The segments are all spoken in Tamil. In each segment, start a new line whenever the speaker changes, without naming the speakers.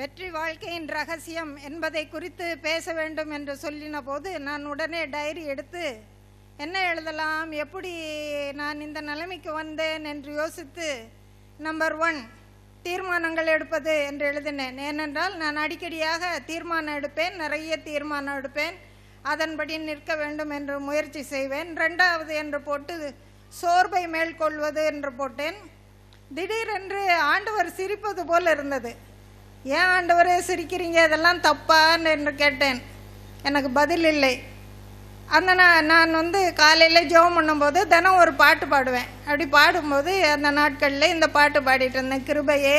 வெற்றி வாழ்க்கையின் ரகசியம் என்பதை குறித்து பேச வேண்டும் என்று சொல்லின போது நான் உடனே டைரி எடுத்து என்ன எழுதலாம் எப்படி நான் இந்த நிலைமைக்கு வந்தேன் என்று யோசித்து நம்பர் ஒன் தீர்மானங்கள் எடுப்பது என்று எழுதினேன் ஏனென்றால் நான் அடிக்கடியாக தீர்மானம் எடுப்பேன் நிறைய தீர்மானம் எடுப்பேன் அதன்படி நிற்க வேண்டும் என்று முயற்சி செய்வேன் ரெண்டாவது என்று போட்டு சோர்வை மேற்கொள்வது என்று போட்டேன் திடீரென்று ஆண்டவர் சிரிப்பது போல் இருந்தது ஏன் ஆண்டவரே சிரிக்கிறீங்க அதெல்லாம் தப்பான்னு என்று கேட்டேன் எனக்கு பதில் இல்லை அந்த நான் நான் வந்து காலையில் ஜெபம் பண்ணும்போது தினம் ஒரு பாட்டு பாடுவேன் அப்படி பாடும்போது அந்த நாட்களில் இந்த பாட்டு பாடிட்டு இருந்தேன் கிருபையே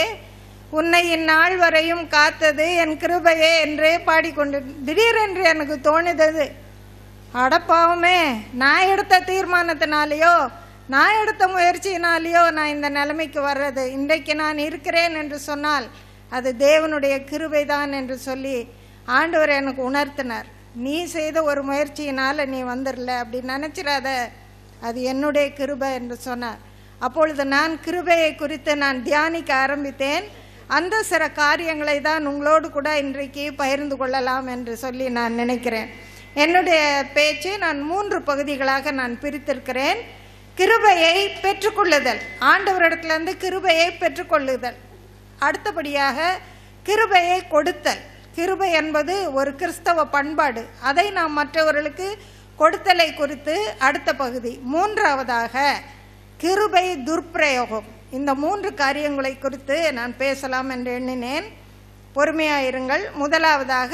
உன்னை இந்நாள் வரையும் காத்தது என் கிருபையே என்றே பாடிக்கொண்டு திடீரென்று எனக்கு தோணுதது அடப்பாவமே நான் எடுத்த தீர்மானத்தினாலேயோ நான் எடுத்த முயற்சியினாலேயோ நான் இந்த நிலைமைக்கு வர்றது இன்றைக்கு நான் இருக்கிறேன் என்று சொன்னால் அது தேவனுடைய கிருபை தான் என்று சொல்லி ஆண்டவர் எனக்கு உணர்த்தினார் நீ செய்த ஒரு முயற்சியினால் நீ வந்துடல அப்படி நினச்சிடாத அது என்னுடைய கிருபை என்று சொன்னார் அப்பொழுது நான் கிருபையை குறித்து நான் தியானிக்க ஆரம்பித்தேன் அந்த சில காரியங்களை தான் உங்களோடு கூட இன்றைக்கு பகிர்ந்து கொள்ளலாம் என்று சொல்லி நான் நினைக்கிறேன் என்னுடைய பேச்சு நான் மூன்று பகுதிகளாக நான் பிரித்திருக்கிறேன் கிருபையை பெற்றுக்கொள்ளுதல் ஆண்டவரிடத்துலேருந்து கிருபையை பெற்றுக்கொள்ளுதல் அடுத்தபடியாக கிருபையை கொடுத்தல் கிருபை என்பது ஒரு கிறிஸ்தவ பண்பாடு அதை நாம் மற்றவர்களுக்கு கொடுத்தலை குறித்து அடுத்த பகுதி மூன்றாவதாக கிருபை துர்பிரயோகம் இந்த மூன்று காரியங்களை குறித்து நான் பேசலாம் என்று எண்ணினேன் பொறுமையாயிருங்கள் முதலாவதாக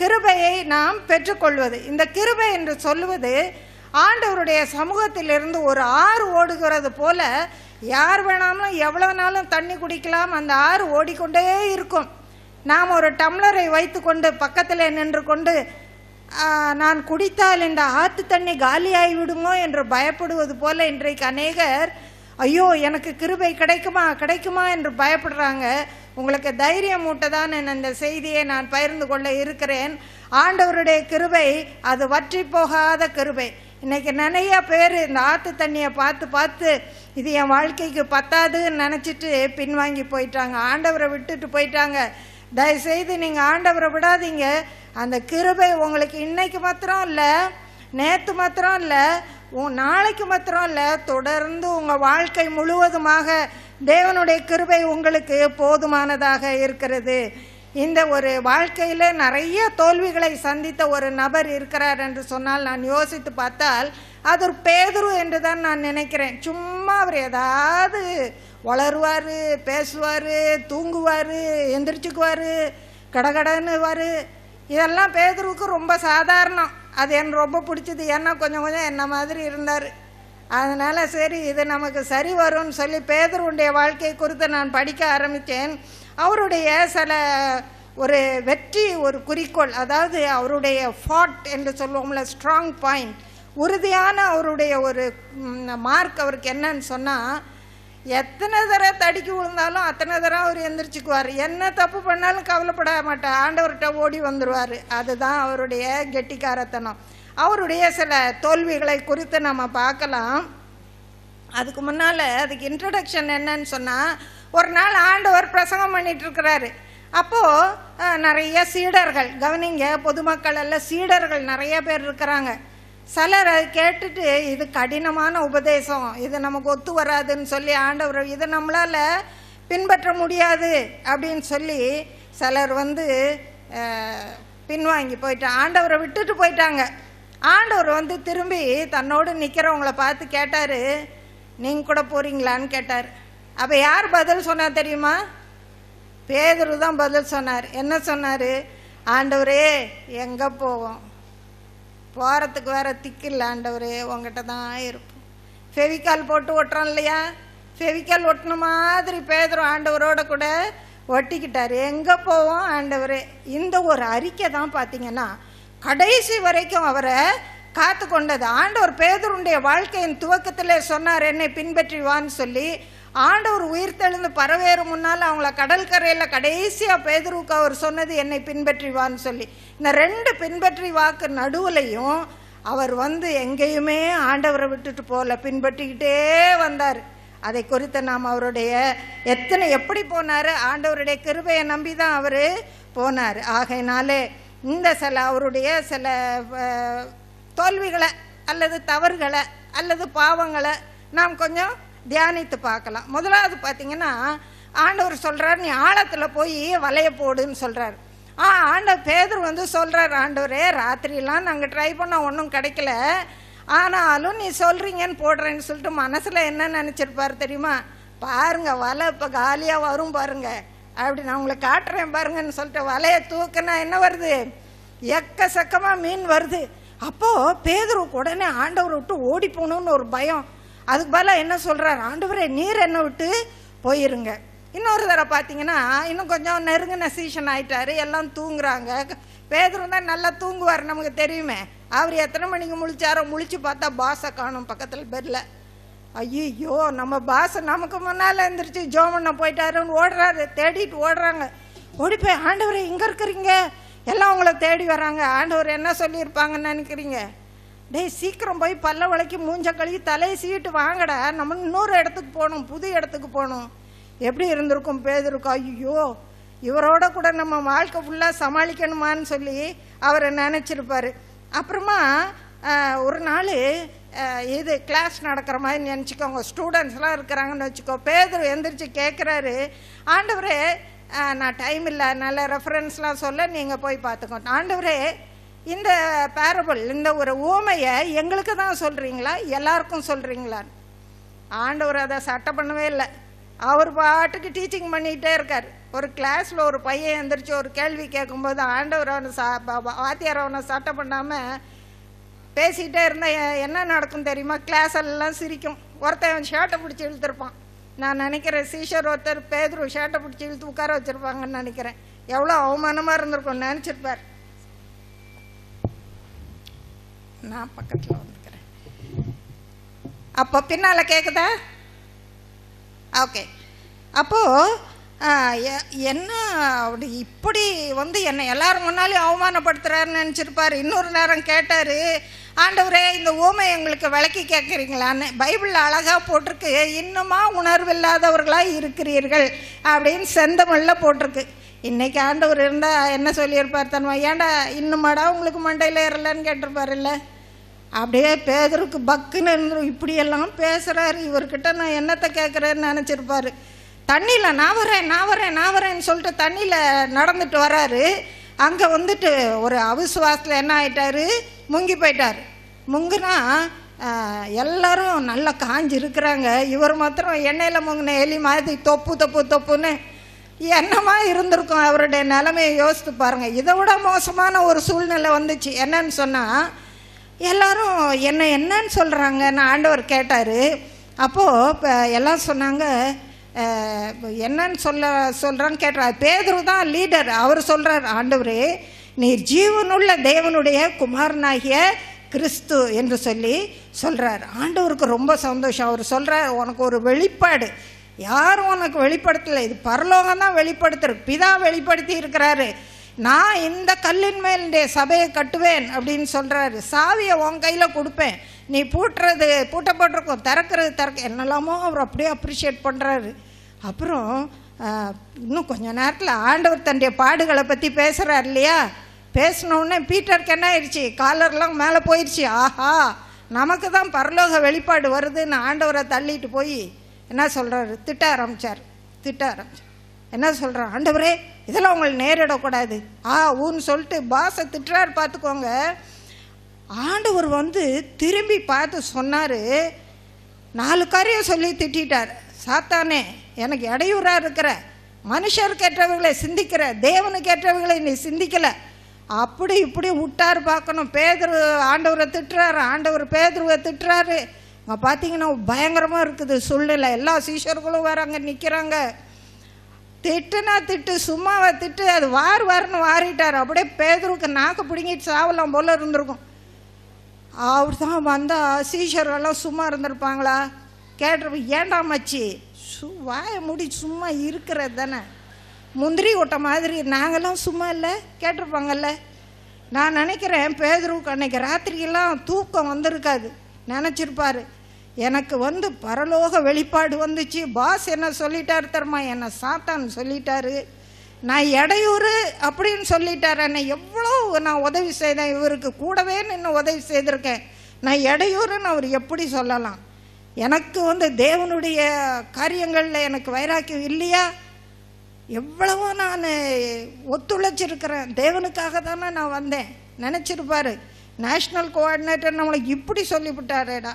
கிருபையை நாம் பெற்றுக்கொள்வது இந்த கிருபை என்று சொல்வது ஆண்டவருடைய சமூகத்திலிருந்து ஒரு ஆறு ஓடுகிறது போல யார் வேணாமலும் எவ்வளோ நாளும் தண்ணி குடிக்கலாம் அந்த ஆறு ஓடிக்கொண்டே இருக்கும் நாம் ஒரு டம்ளரை வைத்து கொண்டு பக்கத்தில் நின்று கொண்டு நான் குடித்தால் இந்த ஆற்று தண்ணி காலியாகி விடுமோ என்று பயப்படுவது போல இன்றைக்கு அநேகர் ஐயோ எனக்கு கிருபை கிடைக்குமா கிடைக்குமா என்று பயப்படுறாங்க உங்களுக்கு தைரியம் மூட்டதான் இந்த அந்த செய்தியை நான் பகிர்ந்து கொள்ள இருக்கிறேன் ஆண்டவருடைய கிருபை அது வற்றி போகாத கிருபை இன்னைக்கு நிறைய பேர் இந்த ஆற்று தண்ணியை பார்த்து பார்த்து இது என் வாழ்க்கைக்கு பத்தாதுன்னு நினச்சிட்டு பின்வாங்கி போயிட்டாங்க ஆண்டவரை விட்டுட்டு போயிட்டாங்க தயவுசெய்து நீங்கள் ஆண்டவரை விடாதீங்க அந்த கிருபை உங்களுக்கு இன்னைக்கு மாத்திரம் இல்லை நேற்று மாத்திரம் இல்லை நாளைக்கு மாத்திரம் இல்லை தொடர்ந்து உங்கள் வாழ்க்கை முழுவதுமாக தேவனுடைய கிருபை உங்களுக்கு போதுமானதாக இருக்கிறது இந்த ஒரு வாழ்க்கையில் நிறைய தோல்விகளை சந்தித்த ஒரு நபர் இருக்கிறார் என்று சொன்னால் நான் யோசித்து பார்த்தால் அது ஒரு பேதுரு என்று தான் நான் நினைக்கிறேன் சும்மா அவர் ஏதாவது வளருவார் பேசுவார் தூங்குவார் எந்திரிச்சுக்குவார் கடகடன்னுவார் இதெல்லாம் பேதுருவுக்கு ரொம்ப சாதாரணம் அது எனக்கு ரொம்ப பிடிச்சது ஏன்னா கொஞ்சம் கொஞ்சம் என்ன மாதிரி இருந்தார் அதனால் சரி இது நமக்கு சரி வரும்னு சொல்லி பேதுருவுடைய வாழ்க்கை குறித்து நான் படிக்க ஆரம்பித்தேன் அவருடைய சில ஒரு வெற்றி ஒரு குறிக்கோள் அதாவது அவருடைய ஃபாட் என்று சொல்லுவோம்ல ஸ்ட்ராங் பாயிண்ட் உறுதியான அவருடைய ஒரு மார்க் அவருக்கு என்னன்னு சொன்னால் எத்தனை தடவை தடுக்கி விழுந்தாலும் அத்தனை தடவை அவர் எந்திரிச்சுக்குவார் என்ன தப்பு பண்ணாலும் கவலைப்பட மாட்டார் ஆண்டவர்கிட்ட ஓடி வந்துடுவார் அதுதான் அவருடைய கெட்டிக்காரத்தனம் அவருடைய சில தோல்விகளை குறித்து நம்ம பார்க்கலாம் அதுக்கு முன்னால் அதுக்கு இன்ட்ரடக்ஷன் என்னன்னு சொன்னால் ஒரு நாள் ஆண்டவர் பிரசங்கம் பண்ணிகிட்ருக்கிறாரு அப்போது நிறைய சீடர்கள் கவனிங்க பொதுமக்கள் எல்லாம் சீடர்கள் நிறைய பேர் இருக்கிறாங்க சிலர் அது கேட்டுட்டு இது கடினமான உபதேசம் இது நமக்கு ஒத்து வராதுன்னு சொல்லி ஆண்டவர் இதை நம்மளால் பின்பற்ற முடியாது அப்படின்னு சொல்லி சிலர் வந்து பின்வாங்கி போயிட்டு ஆண்டவரை விட்டுட்டு போயிட்டாங்க ஆண்டவர் வந்து திரும்பி தன்னோடு நிற்கிறவங்கள பார்த்து கேட்டார் நீங்கள் கூட போகிறீங்களான்னு கேட்டார் அப்போ யார் பதில் சொன்னார் தெரியுமா பேதரு தான் பதில் சொன்னார் என்ன சொன்னார் ஆண்டவரே எங்கே போவோம் போகிறதுக்கு வேற இல்லை ஆண்டவரே உங்ககிட்ட தான் இருப்போம் ஃபெவிக்கால் போட்டு ஒட்டுறோம் இல்லையா ஃபெவிக்கால் ஒட்டின மாதிரி பேதரும் ஆண்டவரோட கூட ஒட்டிக்கிட்டார் எங்கே போவோம் ஆண்டவர் இந்த ஒரு அறிக்கை தான் பார்த்தீங்கன்னா கடைசி வரைக்கும் அவரை காத்து கொண்டது ஆண்டவர் பேதருடைய வாழ்க்கையின் துவக்கத்தில் சொன்னார் என்னை பின்பற்றிவான்னு சொல்லி ஆண்டவர் உயிர் தெழுந்து பரவேறு முன்னால் அவங்கள கடற்கரையில் கடைசியாக பேதருவுக்கு அவர் சொன்னது என்னை பின்பற்றிவான்னு சொல்லி இந்த ரெண்டு பின்பற்றி வாக்கு நடுவுலையும் அவர் வந்து எங்கேயுமே ஆண்டவரை விட்டுட்டு போகல பின்பற்றிக்கிட்டே வந்தார் அதை குறித்து நாம் அவருடைய எத்தனை எப்படி போனார் ஆண்டவருடைய கிருபையை நம்பி தான் அவர் போனார் ஆகையினாலே இந்த சில அவருடைய சில தோல்விகளை அல்லது தவறுகளை அல்லது பாவங்களை நாம் கொஞ்சம் தியானித்து பார்க்கலாம் முதலாவது பார்த்தீங்கன்னா ஆண்டவர் சொல்கிறார் நீ ஆழத்தில் போய் வலைய போடுன்னு சொல்கிறார் ஆ ஆண்ட பேதர் வந்து சொல்கிறார் ஆண்டவரே ராத்திரிலாம் நாங்கள் ட்ரை பண்ணால் ஒன்றும் கிடைக்கல ஆனாலும் நீ சொல்கிறீங்கன்னு போடுறேன்னு சொல்லிட்டு மனசில் என்ன நினச்சிருப்பார் தெரியுமா பாருங்க வலை இப்போ காலியாக வரும் பாருங்க அப்படி நான் உங்களை காட்டுறேன் பாருங்கன்னு சொல்லிட்டு வலையை தூக்கினா என்ன வருது எக்க சக்கமாக மீன் வருது அப்போது பேதருக்கு உடனே ஆண்டவரை விட்டு ஓடி போகணுன்னு ஒரு பயம் அதுக்கு பதிலாக என்ன சொல்கிறார் ஆண்டவரே நீர் என்ன விட்டு போயிருங்க இன்னொரு தடவை பார்த்தீங்கன்னா இன்னும் கொஞ்சம் நெருங்கின சீசன் ஆயிட்டாரு எல்லாம் தூங்குறாங்க பேதர் தான் நல்லா தூங்குவார் நமக்கு தெரியுமே அவர் எத்தனை மணிக்கு முழிச்சாரோ முழிச்சு பார்த்தா பாசை காணும் பக்கத்தில் பெரில ஐயோ நம்ம பாசை நமக்கு முன்னால் எழுந்திரிச்சு ஜோமண்ணை போயிட்டாருன்னு ஓடுறாரு தேடிட்டு ஓடுறாங்க ஓடி போய் ஆண்டவர் எங்கே இருக்கிறீங்க எல்லாம் உங்களை தேடி வராங்க ஆண்டவர் என்ன சொல்லியிருப்பாங்கன்னு நினைக்கிறீங்க டேய் சீக்கிரம் போய் பல்ல வளைக்கி மூஞ்ச கழுவி தலையை சீட்டு வாங்கடா நம்ம இன்னொரு இடத்துக்கு போகணும் புது இடத்துக்கு போகணும் எப்படி இருந்திருக்கும் பேதிருக்கும் ஐயோ இவரோட கூட நம்ம வாழ்க்கை ஃபுல்லாக சமாளிக்கணுமான்னு சொல்லி அவரை நினச்சிருப்பார் அப்புறமா ஒரு நாள் இது கிளாஸ் நடக்கிற மாதிரி நினச்சிக்கோங்க ஸ்டூடெண்ட்ஸ்லாம் இருக்கிறாங்கன்னு வச்சுக்கோ பேதர் எந்திரிச்சு கேட்குறாரு ஆண்டவரே நான் டைம் இல்லை நல்ல ரெஃபரன்ஸ்லாம் சொல்ல நீங்கள் போய் பார்த்துக்கோங்க ஆண்டவரே இந்த பேரபிள் இந்த ஒரு ஊமையை எங்களுக்கு தான் சொல்கிறீங்களா எல்லாருக்கும் சொல்கிறீங்களான்னு ஆண்டவர் அதை சட்டை பண்ணவே இல்லை அவர் பாட்டுக்கு டீச்சிங் பண்ணிக்கிட்டே இருக்கார் ஒரு கிளாஸில் ஒரு பையன் எழுந்திரிச்சு ஒரு கேள்வி கேட்கும்போது ஆண்டவர் அவனை சா வாத்தியார் அவனை சட்டை பண்ணாமல் பேசிக்கிட்டே இருந்தால் என்ன நடக்கும் தெரியுமா கிளாஸ் எல்லாம் சிரிக்கும் ஒருத்தன் ஷர்ட்டை பிடிச்சி இழுத்துருப்பான் நான் நினைக்கிறேன் சீஷர் ஒருத்தர் பேதுரு ஷேர்ட்டை பிடிச்சி இழுத்து உட்கார வச்சுருப்பாங்கன்னு நினைக்கிறேன் எவ்வளோ அவமானமாக இருந்திருக்கும் நினச்சிருப்பார் நான் பக்கத்தில் வந்துருக்கிறேன் அப்போ பின்னால் கேட்குதா ஓகே அப்போது என்ன அப்படி இப்படி வந்து என்னை எல்லோரும் முன்னாலையும் அவமானப்படுத்துகிறாருன்னு நினச்சிருப்பார் இன்னொரு நேரம் கேட்டார் ஆண்டவரே இந்த ஊமை எங்களுக்கு விளக்கி கேட்குறீங்களான்னு பைபிளில் அழகாக போட்டிருக்கு இன்னுமா உணர்வில்லாதவர்களாக இருக்கிறீர்கள் அப்படின்னு செந்தமிழில் போட்டிருக்கு இன்றைக்கி ஆண்டவர் இருந்தால் என்ன சொல்லியிருப்பார் தன்மா ஏன்டா மடா உங்களுக்கு மண்டையில் ஏறலன்னு கேட்டிருப்பார் இல்லை அப்படியே பேதருக்கு பக்குன்னு இப்படியெல்லாம் பேசுகிறாரு இவர்கிட்ட நான் என்னத்தை கேட்குறேன்னு நினச்சிருப்பார் தண்ணியில் நான் வரேன் நான் வரேன் நான் வரேன்னு சொல்லிட்டு தண்ணியில் நடந்துட்டு வராரு அங்கே வந்துட்டு ஒரு அவிசுவாசத்தில் என்ன ஆயிட்டார் முங்கி போயிட்டார் முங்குனா எல்லாரும் நல்லா காஞ்சி இருக்கிறாங்க இவர் மாத்திரம் எண்ணெயில் முங்கின எலி மாதிரி தொப்பு தொப்பு தொப்புன்னு என்னமா இருந்திருக்கும் அவருடைய நிலைமையை யோசித்து பாருங்கள் இதை விட மோசமான ஒரு சூழ்நிலை வந்துச்சு என்னன்னு சொன்னால் எல்லாரும் என்ன என்னன்னு சொல்கிறாங்க நான் ஆண்டவர் கேட்டார் அப்போது இப்போ எல்லாம் சொன்னாங்க என்னன்னு சொல்ல சொல்கிறான்னு கேட்டார் பேதுரு தான் லீடர் அவர் சொல்கிறார் ஆண்டவரே நீர் ஜீவனுள்ள தேவனுடைய குமாரனாகிய கிறிஸ்து என்று சொல்லி சொல்கிறார் ஆண்டவருக்கு ரொம்ப சந்தோஷம் அவர் சொல்கிறார் உனக்கு ஒரு வெளிப்பாடு யாரும் உனக்கு வெளிப்படுத்தலை இது பரலோகம் தான் வெளிப்படுத்துரு பிதா வெளிப்படுத்தி இருக்கிறாரு நான் இந்த கல்லின் மேல் சபையை கட்டுவேன் அப்படின்னு சொல்கிறாரு சாவியை உன் கையில் கொடுப்பேன் நீ பூட்டுறது பூட்டப்பட்டிருக்கும் திறக்கிறது திறக்க என்னெல்லாமோ அவர் அப்படியே அப்ரிஷியேட் பண்ணுறாரு அப்புறம் இன்னும் கொஞ்சம் நேரத்தில் ஆண்டவர் தன்னுடைய பாடுகளை பற்றி பேசுகிறார் இல்லையா பேசினோடனே பீட்டருக்கு என்ன ஆயிடுச்சு காலர்லாம் மேலே போயிடுச்சு ஆஹா நமக்கு தான் பரலோக வெளிப்பாடு வருதுன்னு ஆண்டவரை தள்ளிட்டு போய் என்ன சொல்கிறாரு திட்ட ஆரம்பித்தார் திட்ட ஆரம்பிச்சார் என்ன சொல்கிறான் ஆண்டவரே இதெல்லாம் உங்களுக்கு நேரிடக்கூடாது ஆ ஊன்னு சொல்லிட்டு பாசை திட்டுறாரு பார்த்துக்கோங்க ஆண்டவர் வந்து திரும்பி பார்த்து சொன்னார் நாலு காரியம் சொல்லி திட்டார் சாத்தானே எனக்கு இடையூறாக இருக்கிற மனுஷர் கேட்டவர்களை சிந்திக்கிற தேவனு கேட்டவர்களை நீ சிந்திக்கலை அப்படி இப்படி விட்டார் பார்க்கணும் பேதர் ஆண்டவரை திட்டுறாரு ஆண்டவர் பேதருவை திட்டுறாரு பார்த்தீங்கன்னா பயங்கரமாக இருக்குது சூழ்நிலை எல்லா சீஷர்களும் வராங்க நிற்கிறாங்க திட்டுனா திட்டு சும்மாவை திட்டு அது வார் வரணும் வாரிட்டார் அப்படியே பேதருக்கு நாக்கு பிடுங்கிட்டு சாவலாம் போல இருந்திருக்கும் அவர் தான் வந்தால் சீஷர்கள்லாம் சும்மா இருந்திருப்பாங்களா கேட்டு ஏண்டா மச்சி சு வாயை முடி சும்மா இருக்கிறது தானே முந்திரி ஓட்ட மாதிரி நாங்களாம் சும்மா இல்லை கேட்டிருப்பாங்கல்ல நான் நினைக்கிறேன் பேதருக்கு அன்னைக்கு ராத்திரிக்கெல்லாம் தூக்கம் வந்திருக்காது நினச்சிருப்பாரு எனக்கு வந்து பரலோக வெளிப்பாடு வந்துச்சு பாஸ் என்ன சொல்லிட்டார் தர்மா என்னை சாத்தான் சொல்லிட்டாரு நான் இடையூறு அப்படின்னு சொல்லிட்டார் என்னை எவ்வளோ நான் உதவி செய்தேன் இவருக்கு கூடவே நின்று உதவி செய்திருக்கேன் நான் இடையூறுன்னு அவர் எப்படி சொல்லலாம் எனக்கு வந்து தேவனுடைய காரியங்களில் எனக்கு வைராக்கியம் இல்லையா எவ்வளவோ நான் ஒத்துழைச்சிருக்கிறேன் தேவனுக்காக தானே நான் வந்தேன் நினச்சிருப்பார் நேஷ்னல் கோஆர்டினேட்டர் நம்மளுக்கு இப்படி சொல்லிவிட்டாரேடா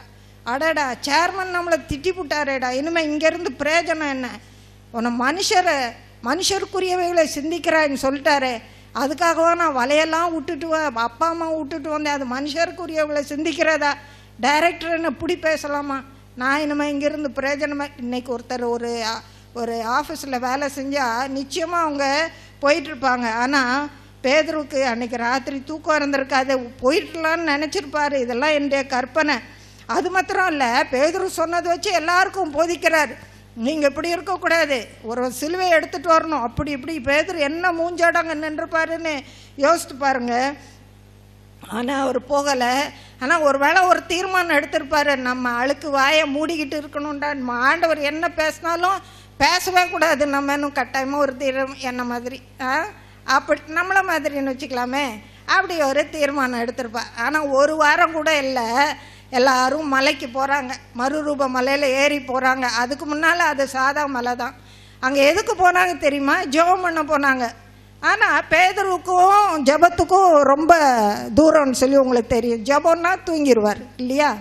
அடடா சேர்மன் நம்மளை திட்டி விட்டாரேடா இனிமேல் இங்கேருந்து பிரயோஜனம் என்ன உன்னை மனுஷரை மனுஷருக்குரியவைகளை சிந்திக்கிறான்னு சொல்லிட்டாரே அதுக்காகவா நான் வலையெல்லாம் விட்டுட்டு அப்பா அம்மா விட்டுட்டு வந்தேன் அது மனுஷருக்குரியவங்களை சிந்திக்கிறதா டைரக்டர் என்ன பிடி பேசலாமா நான் இனிமேல் இங்கேருந்து பிரயோஜனமாக இன்றைக்கி ஒருத்தர் ஒரு ஒரு ஆஃபீஸில் வேலை செஞ்சால் நிச்சயமாக அவங்க போயிட்டுருப்பாங்க ஆனால் பேதருக்கு அன்றைக்கி ராத்திரி தூக்கம் இருந்திருக்காது போயிட்டுலான்னு நினச்சிருப்பாரு இதெல்லாம் என்னுடைய கற்பனை அது மாத்திரம் இல்லை பேதுரு சொன்னது வச்சு எல்லாருக்கும் போதிக்கிறார் நீங்கள் இப்படி இருக்கக்கூடாது ஒரு சிலுவையை எடுத்துகிட்டு வரணும் அப்படி இப்படி பேதூர் என்ன மூஞ்சடங்க நின்றுப்பாருன்னு யோசித்து பாருங்க ஆனால் அவர் போகலை ஆனால் ஒரு வேளை ஒரு தீர்மானம் எடுத்திருப்பாரு நம்ம அழுக்கு வாயை மூடிக்கிட்டு இருக்கணும்டா நம்ம ஆண்டவர் என்ன பேசினாலும் பேசவே கூடாது நம்ம கட்டாயமாக ஒரு தீர்மம் என்ன மாதிரி ஆ அப்படி நம்மளை மாதிரின்னு வச்சுக்கலாமே அப்படி ஒரு தீர்மானம் எடுத்திருப்பார் ஆனால் ஒரு வாரம் கூட இல்லை எல்லாரும் மலைக்கு போகிறாங்க மறுரூப மலையில் ஏறி போகிறாங்க அதுக்கு முன்னால் அது சாதா மலை தான் அங்கே எதுக்கு போனாங்க தெரியுமா ஜெபம் பண்ண போனாங்க ஆனால் பேதருக்கும் ஜபத்துக்கும் ரொம்ப தூரம்னு சொல்லி உங்களுக்கு தெரியும் ஜபம்னா தூங்கிடுவார் இல்லையா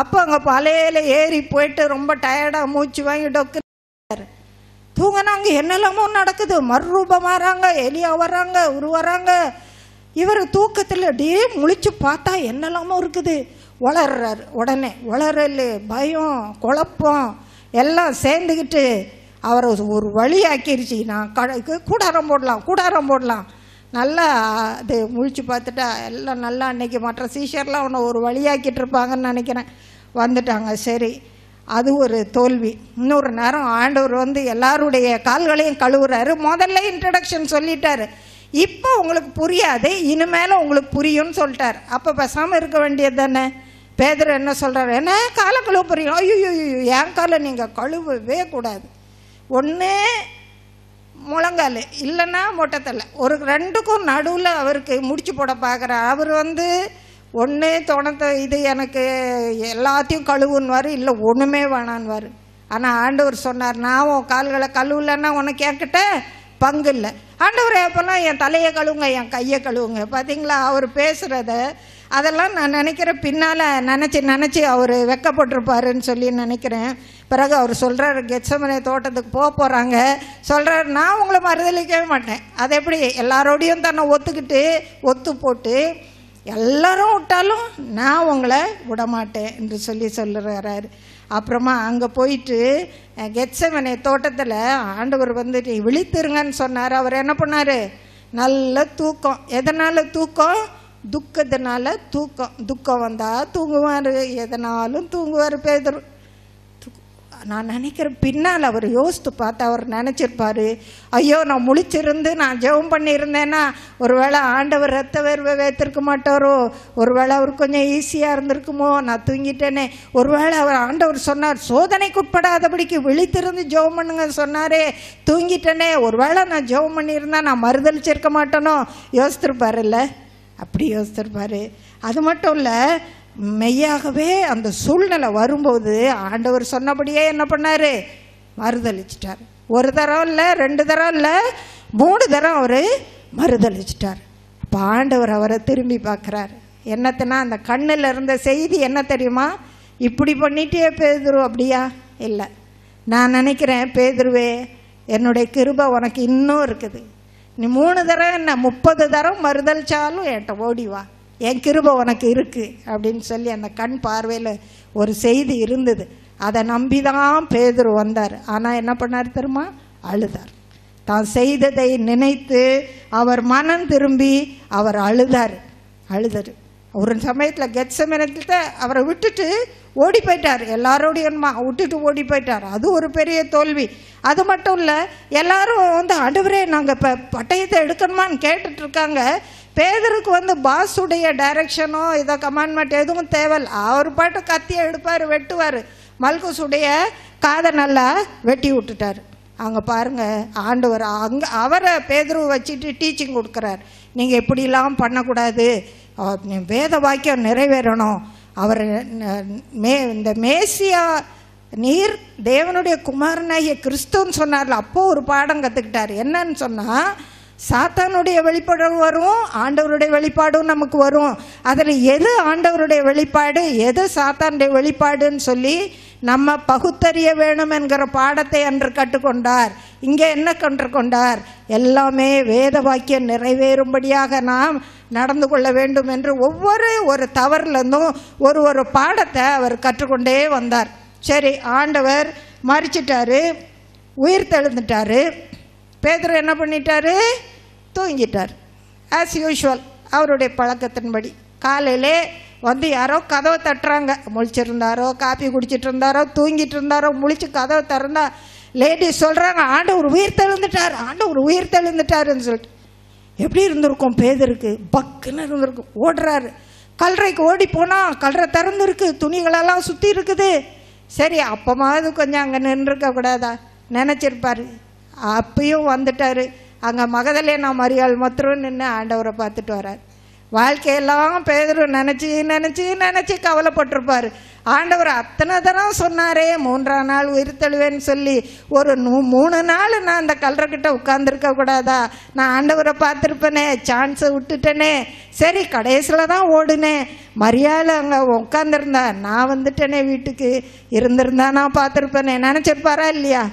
அப்போ அங்கே பழையில் ஏறி போயிட்டு ரொம்ப டயர்டாக மூச்சு வாங்கி தூங்கினா தூங்கினாங்க என்னெல்லாமோ நடக்குது மறுரூபம் வராங்க எலியா வராங்க உருவராங்க இவர் தூக்கத்தில் அப்படியே முழிச்சு பார்த்தா என்னெல்லாமோ இருக்குது வளர்றார் உடனே வளரல் பயம் குழப்பம் எல்லாம் சேர்ந்துக்கிட்டு அவரை ஒரு வழி ஆக்கிருச்சு நான் கடைக்கு கூடாரம் போடலாம் கூடாரம் போடலாம் நல்லா அது முழிச்சு பார்த்துட்டா எல்லாம் நல்லா அன்றைக்கி மற்ற சீஷர்லாம் உன்னை ஒரு வழியாக்கிட்டு இருப்பாங்கன்னு நினைக்கிறேன் வந்துட்டாங்க சரி அது ஒரு தோல்வி இன்னொரு நேரம் ஆண்டவர் வந்து எல்லாருடைய கால்களையும் கழுவுறாரு முதல்ல இன்ட்ரடக்ஷன் சொல்லிட்டார் இப்போ உங்களுக்கு புரியாது இனிமேல் உங்களுக்கு புரியும்னு சொல்லிட்டார் அப்போ பேசாமல் இருக்க வேண்டியது தானே பேதர் என்ன சொல்கிறார் என்ன காலை கழுவ போகிறீங்க ஐயோ ஐயோ என் காலை நீங்கள் கழுவவே கூடாது ஒன்று முழங்கால் இல்லைன்னா மொட்டத்தில் ஒரு ரெண்டுக்கும் நடுவில் அவருக்கு முடிச்சு போட பார்க்குறார் அவர் வந்து ஒன்று துணத்தை இது எனக்கு எல்லாத்தையும் கழுவுன்னுவார் இல்லை ஒன்றுமே வேணான்னுவார் ஆனால் ஆண்டவர் சொன்னார் நான் உன் கால்களை கழுவலன்னா உனக்கு என்கிட்ட பங்கு இல்லை ஆண்டவர் எப்போல்லாம் என் தலையை கழுவுங்க என் கையை கழுவுங்க பார்த்தீங்களா அவர் பேசுகிறத அதெல்லாம் நான் நினைக்கிற பின்னால் நினச்சி நினச்சி அவர் வெக்கப்பட்டிருப்பாருன்னு சொல்லி நினைக்கிறேன் பிறகு அவர் சொல்கிறார் கெச்சமனை தோட்டத்துக்கு போக போகிறாங்க சொல்கிறார் நான் உங்களை மறுதளிக்கவே மாட்டேன் அது எப்படி எல்லாரோடையும் தன்னை ஒத்துக்கிட்டு ஒத்து போட்டு எல்லாரும் விட்டாலும் நான் உங்களை விடமாட்டேன் என்று சொல்லி சொல்லுறாரு அப்புறமா அங்கே போயிட்டு கெச்சமனை தோட்டத்தில் ஆண்டவர் வந்து விழித்திருங்கன்னு சொன்னார் அவர் என்ன பண்ணார் நல்ல தூக்கம் எதனால் தூக்கம் துக்கத்தினால தூக்கம் துக்கம் வந்தால் தூங்குவார் எதனாலும் தூங்குவார் பேதர் நான் நினைக்கிறேன் பின்னால் அவர் யோசித்து பார்த்து அவர் நினச்சிருப்பார் ஐயோ நான் முழிச்சிருந்து நான் ஜெபம் பண்ணியிருந்தேன்னா ஒரு வேளை ஆண்டவர் ரத்த வேர்வை வைத்திருக்க மாட்டாரோ ஒரு வேளை அவர் கொஞ்சம் ஈஸியாக இருந்திருக்குமோ நான் தூங்கிட்டேனே ஒரு வேளை அவர் ஆண்டவர் சொன்னார் சோதனைக்கு உட்படாதபடிக்கு விழித்திருந்து ஜெபம் பண்ணுங்க சொன்னாரே தூங்கிட்டேனே ஒரு வேளை நான் ஜெபம் பண்ணியிருந்தேன் நான் மறுதளிச்சிருக்க மாட்டேனோ யோசித்திருப்பார் இல்லை அப்படி யோசித்திருப்பார் அது மட்டும் இல்லை மெய்யாகவே அந்த சூழ்நிலை வரும்போது ஆண்டவர் சொன்னபடியே என்ன பண்ணார் மறுதளிச்சிட்டார் ஒரு தரம் இல்லை ரெண்டு தரம் இல்லை மூணு தரம் அவர் மறுதளிச்சிட்டார் இப்போ ஆண்டவர் அவரை திரும்பி பார்க்குறார் என்னத்தினா அந்த கண்ணில் இருந்த செய்தி என்ன தெரியுமா இப்படி பண்ணிட்டே பேதுரு அப்படியா இல்லை நான் நினைக்கிறேன் பேதுருவே என்னுடைய கிருபை உனக்கு இன்னும் இருக்குது நீ மூணு தடவை என்ன முப்பது தரம் மறுதல் சாலும் ஏட்ட ஓடிவா என் கிருப உனக்கு இருக்குது அப்படின்னு சொல்லி அந்த கண் பார்வையில் ஒரு செய்தி இருந்தது அதை நம்பி தான் பேதர் வந்தார் ஆனால் என்ன பண்ணார் தெரியுமா அழுதார் தான் செய்ததை நினைத்து அவர் மனம் திரும்பி அவர் அழுதார் அழுதார் ஒரு சமயத்தில் கெட் சமயத்தில் அவரை விட்டுட்டு ஓடி போயிட்டார் எல்லாரோடையுமா விட்டுட்டு ஓடி போயிட்டார் அது ஒரு பெரிய தோல்வி அது மட்டும் இல்லை எல்லாரும் வந்து அடுவரே நாங்கள் இப்போ பட்டயத்தை எடுக்கணுமான்னு கேட்டுட்ருக்காங்க பேதருக்கு வந்து பாஸுடைய டைரக்ஷனோ இதை கமாண்ட்மெண்ட் எதுவும் தேவை அவர் பாட்டு கத்தியை எடுப்பார் வெட்டுவார் மல்குசுடைய காதை நல்லா வெட்டி விட்டுட்டார் அங்கே பாருங்கள் ஆண்டவர் அங்கே அவரை பேதரு வச்சுட்டு டீச்சிங் கொடுக்குறார் நீங்கள் எப்படிலாம் பண்ணக்கூடாது வேத வாக்கியம் நிறைவேறணும் அவர் மே இந்த மேசியா நீர் தேவனுடைய குமாரனாகிய கிறிஸ்துன்னு சொன்னார்ல அப்போது ஒரு பாடம் கற்றுக்கிட்டார் என்னன்னு சொன்னால் சாத்தானுடைய வெளிப்பாடும் வரும் ஆண்டவருடைய வெளிப்பாடும் நமக்கு வரும் அதில் எது ஆண்டவருடைய வெளிப்பாடு எது சாத்தானுடைய வெளிப்பாடுன்னு சொல்லி நம்ம பகுத்தறிய வேணும் என்கிற பாடத்தை அன்று கற்றுக்கொண்டார் இங்கே என்ன கன்று கொண்டார் எல்லாமே வேத வாக்கியம் நிறைவேறும்படியாக நாம் நடந்து கொள்ள வேண்டும் என்று ஒவ்வொரு ஒரு தவறுலேருந்தும் ஒரு ஒரு பாடத்தை அவர் கற்றுக்கொண்டே வந்தார் சரி ஆண்டவர் மறிச்சிட்டாரு உயிர் தெழுந்துட்டாரு பேதர் என்ன பண்ணிட்டார் தூங்கிட்டார் ஆஸ் யூஷுவல் அவருடைய பழக்கத்தின்படி காலையிலே வந்து யாரோ கதவை தட்டுறாங்க முழிச்சிருந்தாரோ காப்பி குடிச்சிட்டு இருந்தாரோ தூங்கிட்டு இருந்தாரோ முழிச்சு கதவை திறந்தா லேடிஸ் சொல்கிறாங்க ஆண்டு ஒரு உயிர் தெழுந்துட்டார் ஆண்டு ஒரு உயிர் தழுந்துட்டாருன்னு சொல்லிட்டு எப்படி இருந்திருக்கும் பேதருக்கு பக்குன்னு இருந்திருக்கும் ஓடுறாரு கல்றைக்கு ஓடி போனால் கல்றை திறந்துருக்கு துணிகளெல்லாம் சுற்றி இருக்குது சரி அப்போமாவது கொஞ்சம் அங்கே நின்றுருக்கக்கூடாதா நினச்சிருப்பார் அப்பயும் வந்துட்டார் அங்கே மகதலேனா மரியாள் மாத்திரம் நின்று ஆண்டவரை பார்த்துட்டு வரார் வாழ்க்கையெல்லாம் பேதரும் நினச்சி நினச்சி நினச்சி கவலைப்பட்டிருப்பார் ஆண்டவர் அத்தனை தரம் சொன்னாரே மூன்றாம் நாள் உயிர் தழுவேன்னு சொல்லி ஒரு நூ மூணு நாள் நான் அந்த கல்றக்கிட்ட உட்காந்துருக்க கூடாதா நான் ஆண்டவரை பார்த்துருப்பேனே சான்ஸை விட்டுட்டேனே சரி கடைசியில் தான் ஓடுனேன் மரியாதை அங்கே உட்காந்துருந்தா நான் வந்துட்டேனே வீட்டுக்கு இருந்திருந்தா நான் பார்த்துருப்பேனே நினச்சிருப்பாரா இல்லையா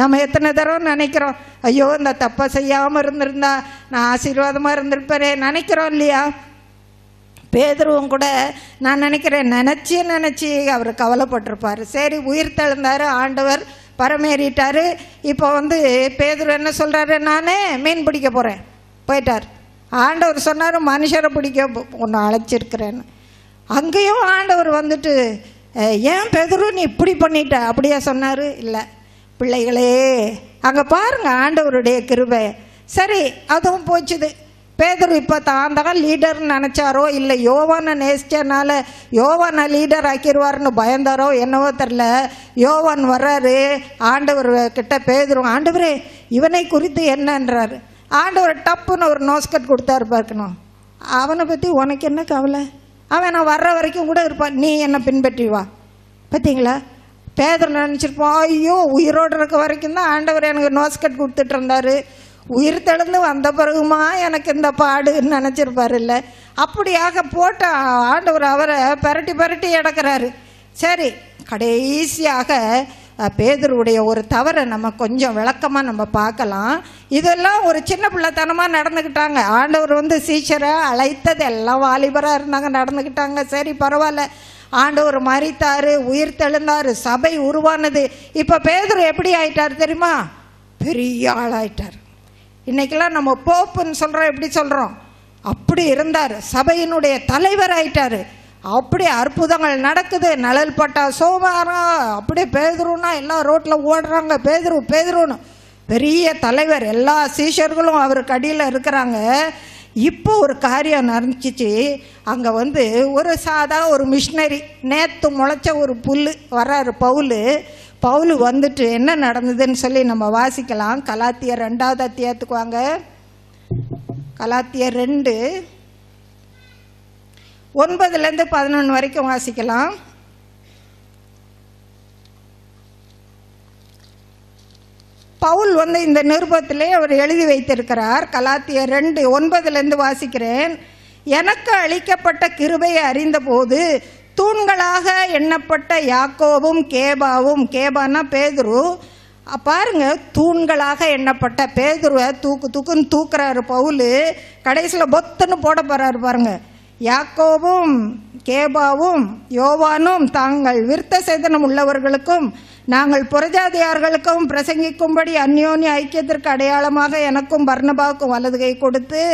நம்ம எத்தனை தடவை நினைக்கிறோம் ஐயோ இந்த தப்பை செய்யாமல் இருந்திருந்தா நான் ஆசீர்வாதமாக இருந்திருப்பேனே நினைக்கிறோம் இல்லையா பேதருவும் கூட நான் நினைக்கிறேன் நினச்சி நினச்சி அவர் கவலைப்பட்டிருப்பார் சரி உயிர் தெழுந்தார் ஆண்டவர் பரமேறிட்டார் இப்போ வந்து பேதர் என்ன சொல்கிறாரு நானே மீன் பிடிக்க போகிறேன் போயிட்டார் ஆண்டவர் சொன்னார் மனுஷரை பிடிக்க ஒன்று அழைச்சிருக்கிறேன்னு அங்கேயும் ஆண்டவர் வந்துட்டு ஏன் பேதரு நீ இப்படி பண்ணிட்ட அப்படியே சொன்னார் இல்லை பிள்ளைகளே அங்கே பாருங்கள் ஆண்டவருடைய கிருபை சரி அதுவும் போச்சுது பேதர் இப்போ தான் தான் லீடர்னு நினச்சாரோ இல்லை யோவானை நேசிச்சனால யோவான லீடர் ஆக்கிடுவார்னு பயந்தாரோ என்னவோ தெரில யோவான் வர்றாரு ஆண்டவர் கிட்ட பேதரும் ஆண்டவரே இவனை குறித்து என்னன்றாரு ஆண்டவர் டப்புன்னு ஒரு நோஸ்கட் கொடுத்தாரு பார்க்கணும் அவனை பற்றி உனக்கு என்ன கவலை அவன் நான் வர்ற வரைக்கும் கூட இருப்பான் நீ என்னை பின்பற்றி வா பார்த்தீங்களா பேதர் நினச்சிருப்போம் ஐயோ உயிரோடு இருக்க வரைக்கும் தான் ஆண்டவர் எனக்கு கட் கொடுத்துட்டு இருந்தார் உயிர் தெழுந்து வந்த பிறகுமா எனக்கு இந்த பாடுன்னு நினச்சிருப்பார் இல்லை அப்படியாக போட்ட ஆண்டவர் அவரை பரட்டி பரட்டி இடக்கிறாரு சரி கடைசியாக பேதருடைய ஒரு தவறை நம்ம கொஞ்சம் விளக்கமாக நம்ம பார்க்கலாம் இதெல்லாம் ஒரு சின்ன பிள்ளைத்தனமாக நடந்துக்கிட்டாங்க ஆண்டவர் வந்து சீச்சரை அழைத்தது எல்லாம் வாலிபராக இருந்தாங்க நடந்துக்கிட்டாங்க சரி பரவாயில்ல ஆண்டவர் மறித்தார் உயிர் தெழுந்தார் சபை உருவானது இப்போ பேதர் எப்படி ஆயிட்டார் தெரியுமா பெரிய ஆளாயிட்டார் இன்றைக்கெல்லாம் நம்ம போப்புன்னு சொல்கிறோம் எப்படி சொல்கிறோம் அப்படி இருந்தார் சபையினுடைய தலைவர் ஆயிட்டார் அப்படி அற்புதங்கள் நடக்குது நலல் பட்டா சோமாரா அப்படியே பேதுருன்னா எல்லாம் ரோட்டில் ஓடுறாங்க பேதுரு பேதுருன்னு பெரிய தலைவர் எல்லா சீஷர்களும் அவருக்கு அடியில் இருக்கிறாங்க இப்போ ஒரு காரியம் நடந்துச்சு அங்கே வந்து ஒரு சாதா ஒரு மிஷினரி நேற்று முளைச்ச ஒரு புல் வர்றாரு பவுலு பவுலு வந்துட்டு என்ன நடந்ததுன்னு சொல்லி நம்ம வாசிக்கலாம் கலாத்தியர் ரெண்டாவது அத்தியாயத்துக்கு வாங்க கலாத்தியர் ரெண்டு ஒன்பதுலேருந்து பதினொன்று வரைக்கும் வாசிக்கலாம் பவுல் வந்து இந்த நிருபத்திலே அவர் எழுதி வைத்திருக்கிறார் கலாத்தியர் ரெண்டு ஒன்பதுலேருந்து வாசிக்கிறேன் எனக்கு அளிக்கப்பட்ட கிருபையை அறிந்தபோது தூண்களாக எண்ணப்பட்ட யாக்கோவும் கேபாவும் கேபானா பேதுரு பாருங்க தூண்களாக எண்ணப்பட்ட பேதுருவை தூக்கு தூக்குன்னு தூக்குறாரு பவுல் கடைசியில் பொத்துன்னு போட போகிறாரு பாருங்க யாக்கோவும் கேபாவும் யோவானும் தாங்கள் விருத்த சேதனம் உள்ளவர்களுக்கும் நாங்கள் புறஜாதியார்களுக்கும் பிரசங்கிக்கும்படி அந்யோன்ய ஐக்கியத்திற்கு அடையாளமாக எனக்கும் பர்ணபாவுக்கும் வலது கை கொடுத்து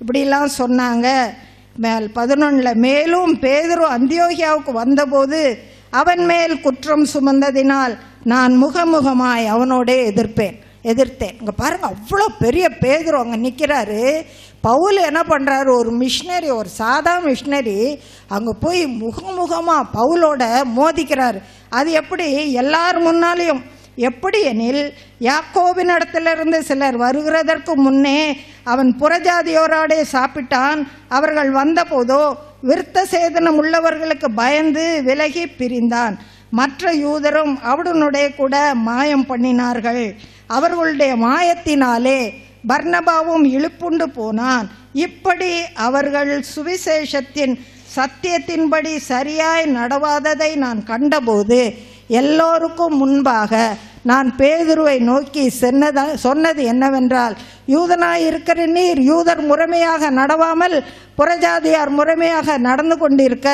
இப்படிலாம் சொன்னாங்க மேல் பதினொன்றில் மேலும் பேதரும் அந்தியோகியாவுக்கு வந்தபோது அவன் மேல் குற்றம் சுமந்ததினால் நான் முகமுகமாய் அவனோடே எதிர்ப்பேன் எதிர்த்தேன் இங்கே பாருங்கள் அவ்வளோ பெரிய பேதரும் அங்கே நிற்கிறாரு பவுல் என்ன பண்ணுறாரு ஒரு மிஷினரி ஒரு சாதா மிஷினரி அங்கே போய் முகமுகமாக பவுலோட மோதிக்கிறாரு அது எப்படி எல்லார் முன்னாலேயும் எப்படி எனில் யாக்கோவின் இடத்திலிருந்து சிலர் வருகிறதற்கு முன்னே அவன் புறஜாதியோராடே சாப்பிட்டான் அவர்கள் வந்தபோதோ விருத்த சேதனம் உள்ளவர்களுக்கு பயந்து விலகி பிரிந்தான் மற்ற யூதரும் அவடனுடைய கூட மாயம் பண்ணினார்கள் அவர்களுடைய மாயத்தினாலே பர்ணபாவும் இழுப்புண்டு போனான் இப்படி அவர்கள் சுவிசேஷத்தின் சத்தியத்தின்படி சரியாய் நடவாததை நான் கண்டபோது எல்லோருக்கும் முன்பாக நான் பேதுருவை நோக்கி சென்னதா சொன்னது என்னவென்றால் யூதனாய் இருக்கிற நீர் யூதர் முறைமையாக நடவாமல் புறஜாதியார் முறைமையாக நடந்து கொண்டிருக்க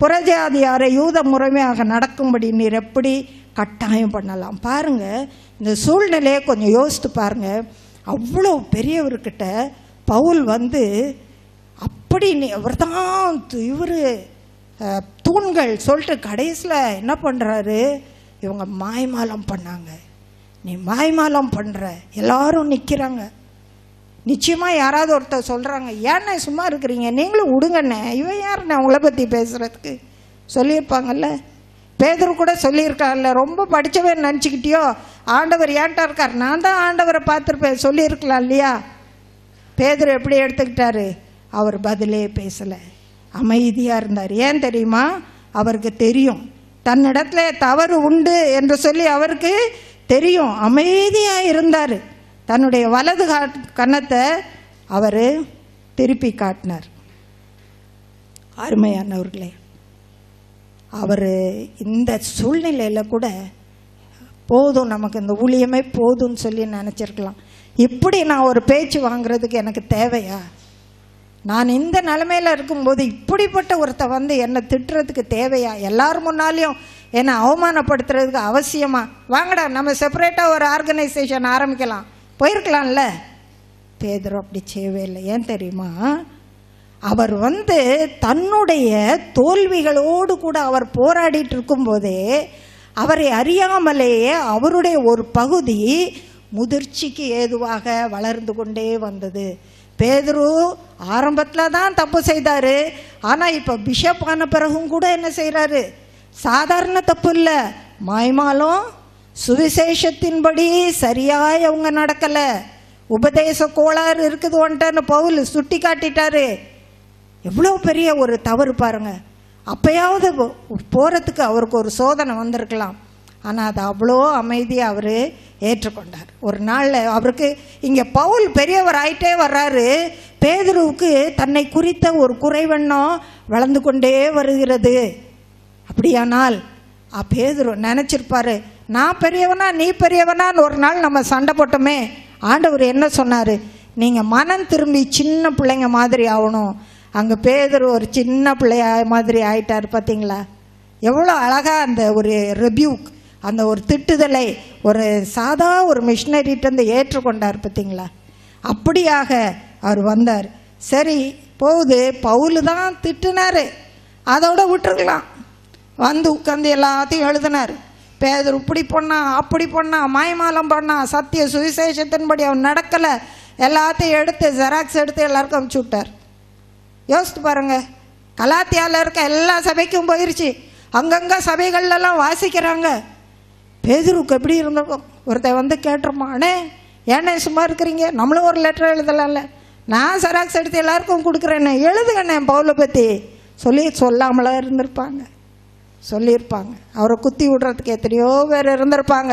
புறஜாதியாரை யூத முறைமையாக நடக்கும்படி நீர் எப்படி கட்டாயம் பண்ணலாம் பாருங்கள் இந்த சூழ்நிலையை கொஞ்சம் யோசித்து பாருங்கள் அவ்வளோ பெரியவர்கிட்ட பவுல் வந்து எப்படி நீ இவர் தான் இவர் தூண்கள் சொல்லிட்டு கடைசியில் என்ன பண்ணுறாரு இவங்க மாய்மாலம் பண்ணாங்க நீ மாய்மாலம் பண்ணுற எல்லாரும் நிற்கிறாங்க நிச்சயமாக யாராவது ஒருத்தர் சொல்கிறாங்க ஏன்னா சும்மா இருக்கிறீங்க நீங்களும் விடுங்கண்ணே இவன் யாருண்ணே உங்களை பற்றி பேசுகிறதுக்கு சொல்லியிருப்பாங்கல்ல பேதர் கூட சொல்லியிருக்காங்கல்ல ரொம்ப படித்தவன் நினச்சிக்கிட்டியோ ஆண்டவர் ஏன்ட்டா இருக்கார் நான் தான் ஆண்டவரை பார்த்துருப்பேன் சொல்லியிருக்கலாம் இல்லையா பேதர் எப்படி எடுத்துக்கிட்டாரு அவர் பதிலே பேசலை அமைதியாக இருந்தார் ஏன் தெரியுமா அவருக்கு தெரியும் தன்னிடத்துல தவறு உண்டு என்று சொல்லி அவருக்கு தெரியும் அமைதியாக இருந்தார் தன்னுடைய வலது கன்னத்தை அவர் திருப்பி காட்டினார் அருமையானவர்களே அவர் இந்த சூழ்நிலையில் கூட போதும் நமக்கு இந்த ஊழியமே போதும்னு சொல்லி நினச்சிருக்கலாம் இப்படி நான் ஒரு பேச்சு வாங்குறதுக்கு எனக்கு தேவையா நான் இந்த நிலமையில் இருக்கும்போது இப்படிப்பட்ட ஒருத்த வந்து என்னை திட்டுறதுக்கு தேவையா எல்லார் முன்னாலேயும் என்னை அவமானப்படுத்துறதுக்கு அவசியமா வாங்கடா நம்ம செப்பரேட்டாக ஒரு ஆர்கனைசேஷன் ஆரம்பிக்கலாம் போயிருக்கலாம்ல பேதரும் அப்படி செய்யவே இல்லை ஏன் தெரியுமா அவர் வந்து தன்னுடைய தோல்விகளோடு கூட அவர் போராடிட்டு இருக்கும்போதே அவரை அறியாமலேயே அவருடைய ஒரு பகுதி முதிர்ச்சிக்கு ஏதுவாக வளர்ந்து கொண்டே வந்தது பேதுரு ஆரம்பத்தில் தான் தப்பு செய்தார் ஆனால் இப்போ பிஷப் ஆன பிறகும் கூட என்ன செய்கிறாரு சாதாரண தப்பு இல்லை மாய்மாலும் சுவிசேஷத்தின்படி சரியாய் அவங்க நடக்கலை உபதேச கோளாறு இருக்குது ஒன்ட்டன்னு பவுல் சுட்டி காட்டிட்டாரு எவ்வளோ பெரிய ஒரு தவறு பாருங்கள் அப்பயாவது போகிறதுக்கு அவருக்கு ஒரு சோதனை வந்திருக்கலாம் ஆனால் அது அவ்வளோ அமைதியாக அவர் ஏற்றுக்கொண்டார் ஒரு நாளில் அவருக்கு இங்கே பவுல் பெரியவர் ஆயிட்டே வர்றாரு பேதுருவுக்கு தன்னை குறித்த ஒரு குறைவண்ணம் வளர்ந்து கொண்டே வருகிறது அப்படியானால் பேதுரு நினச்சிருப்பாரு நான் பெரியவனா நீ பெரியவனான்னு ஒரு நாள் நம்ம சண்டை போட்டோமே ஆண்டவர் என்ன சொன்னார் நீங்கள் மனம் திரும்பி சின்ன பிள்ளைங்க மாதிரி ஆகணும் அங்கே பேதர் ஒரு சின்ன பிள்ளைய மாதிரி ஆயிட்டார் பார்த்தீங்களா எவ்வளோ அழகாக அந்த ஒரு ரெபியூக் அந்த ஒரு திட்டுதலை ஒரு சாதா ஒரு மிஷினரிட்டேருந்து ஏற்றுக்கொண்டார் பார்த்தீங்களா அப்படியாக அவர் வந்தார் சரி போகுது பவுல் தான் திட்டுனாரு அதோட விட்டுருக்கலாம் வந்து உட்காந்து எல்லாத்தையும் எழுதினார் பேதர் இப்படி பொண்ணா அப்படி பொண்ணா மாயமாலம் பண்ணா சத்திய சுவிசேஷத்தின்படி அவன் நடக்கலை எல்லாத்தையும் எடுத்து ஜெராக்ஸ் எடுத்து எல்லாருக்கும் அமுச்சு விட்டார் யோசித்து பாருங்கள் கலாத்தியாவில் இருக்க எல்லா சபைக்கும் போயிடுச்சு அங்கங்கே சபைகள்லாம் வாசிக்கிறாங்க பேதுருக்கு எப்படி இருந்திருக்கும் ஒருத்தர் வந்து கேட்டிருப்பான் அண்ணே ஏண்ணே சும்மா இருக்கிறீங்க நம்மளும் ஒரு லெட்டர் எழுதலாம்ல நான் சராக்ஸ் எடுத்து எல்லாருக்கும் கொடுக்குறேண்ணே எழுதுகண்ணே பவுலை பற்றி சொல்லி சொல்லாமலாம் இருந்திருப்பாங்க சொல்லியிருப்பாங்க அவரை குத்தி விடுறதுக்கு எத்தனையோ பேர் இருந்திருப்பாங்க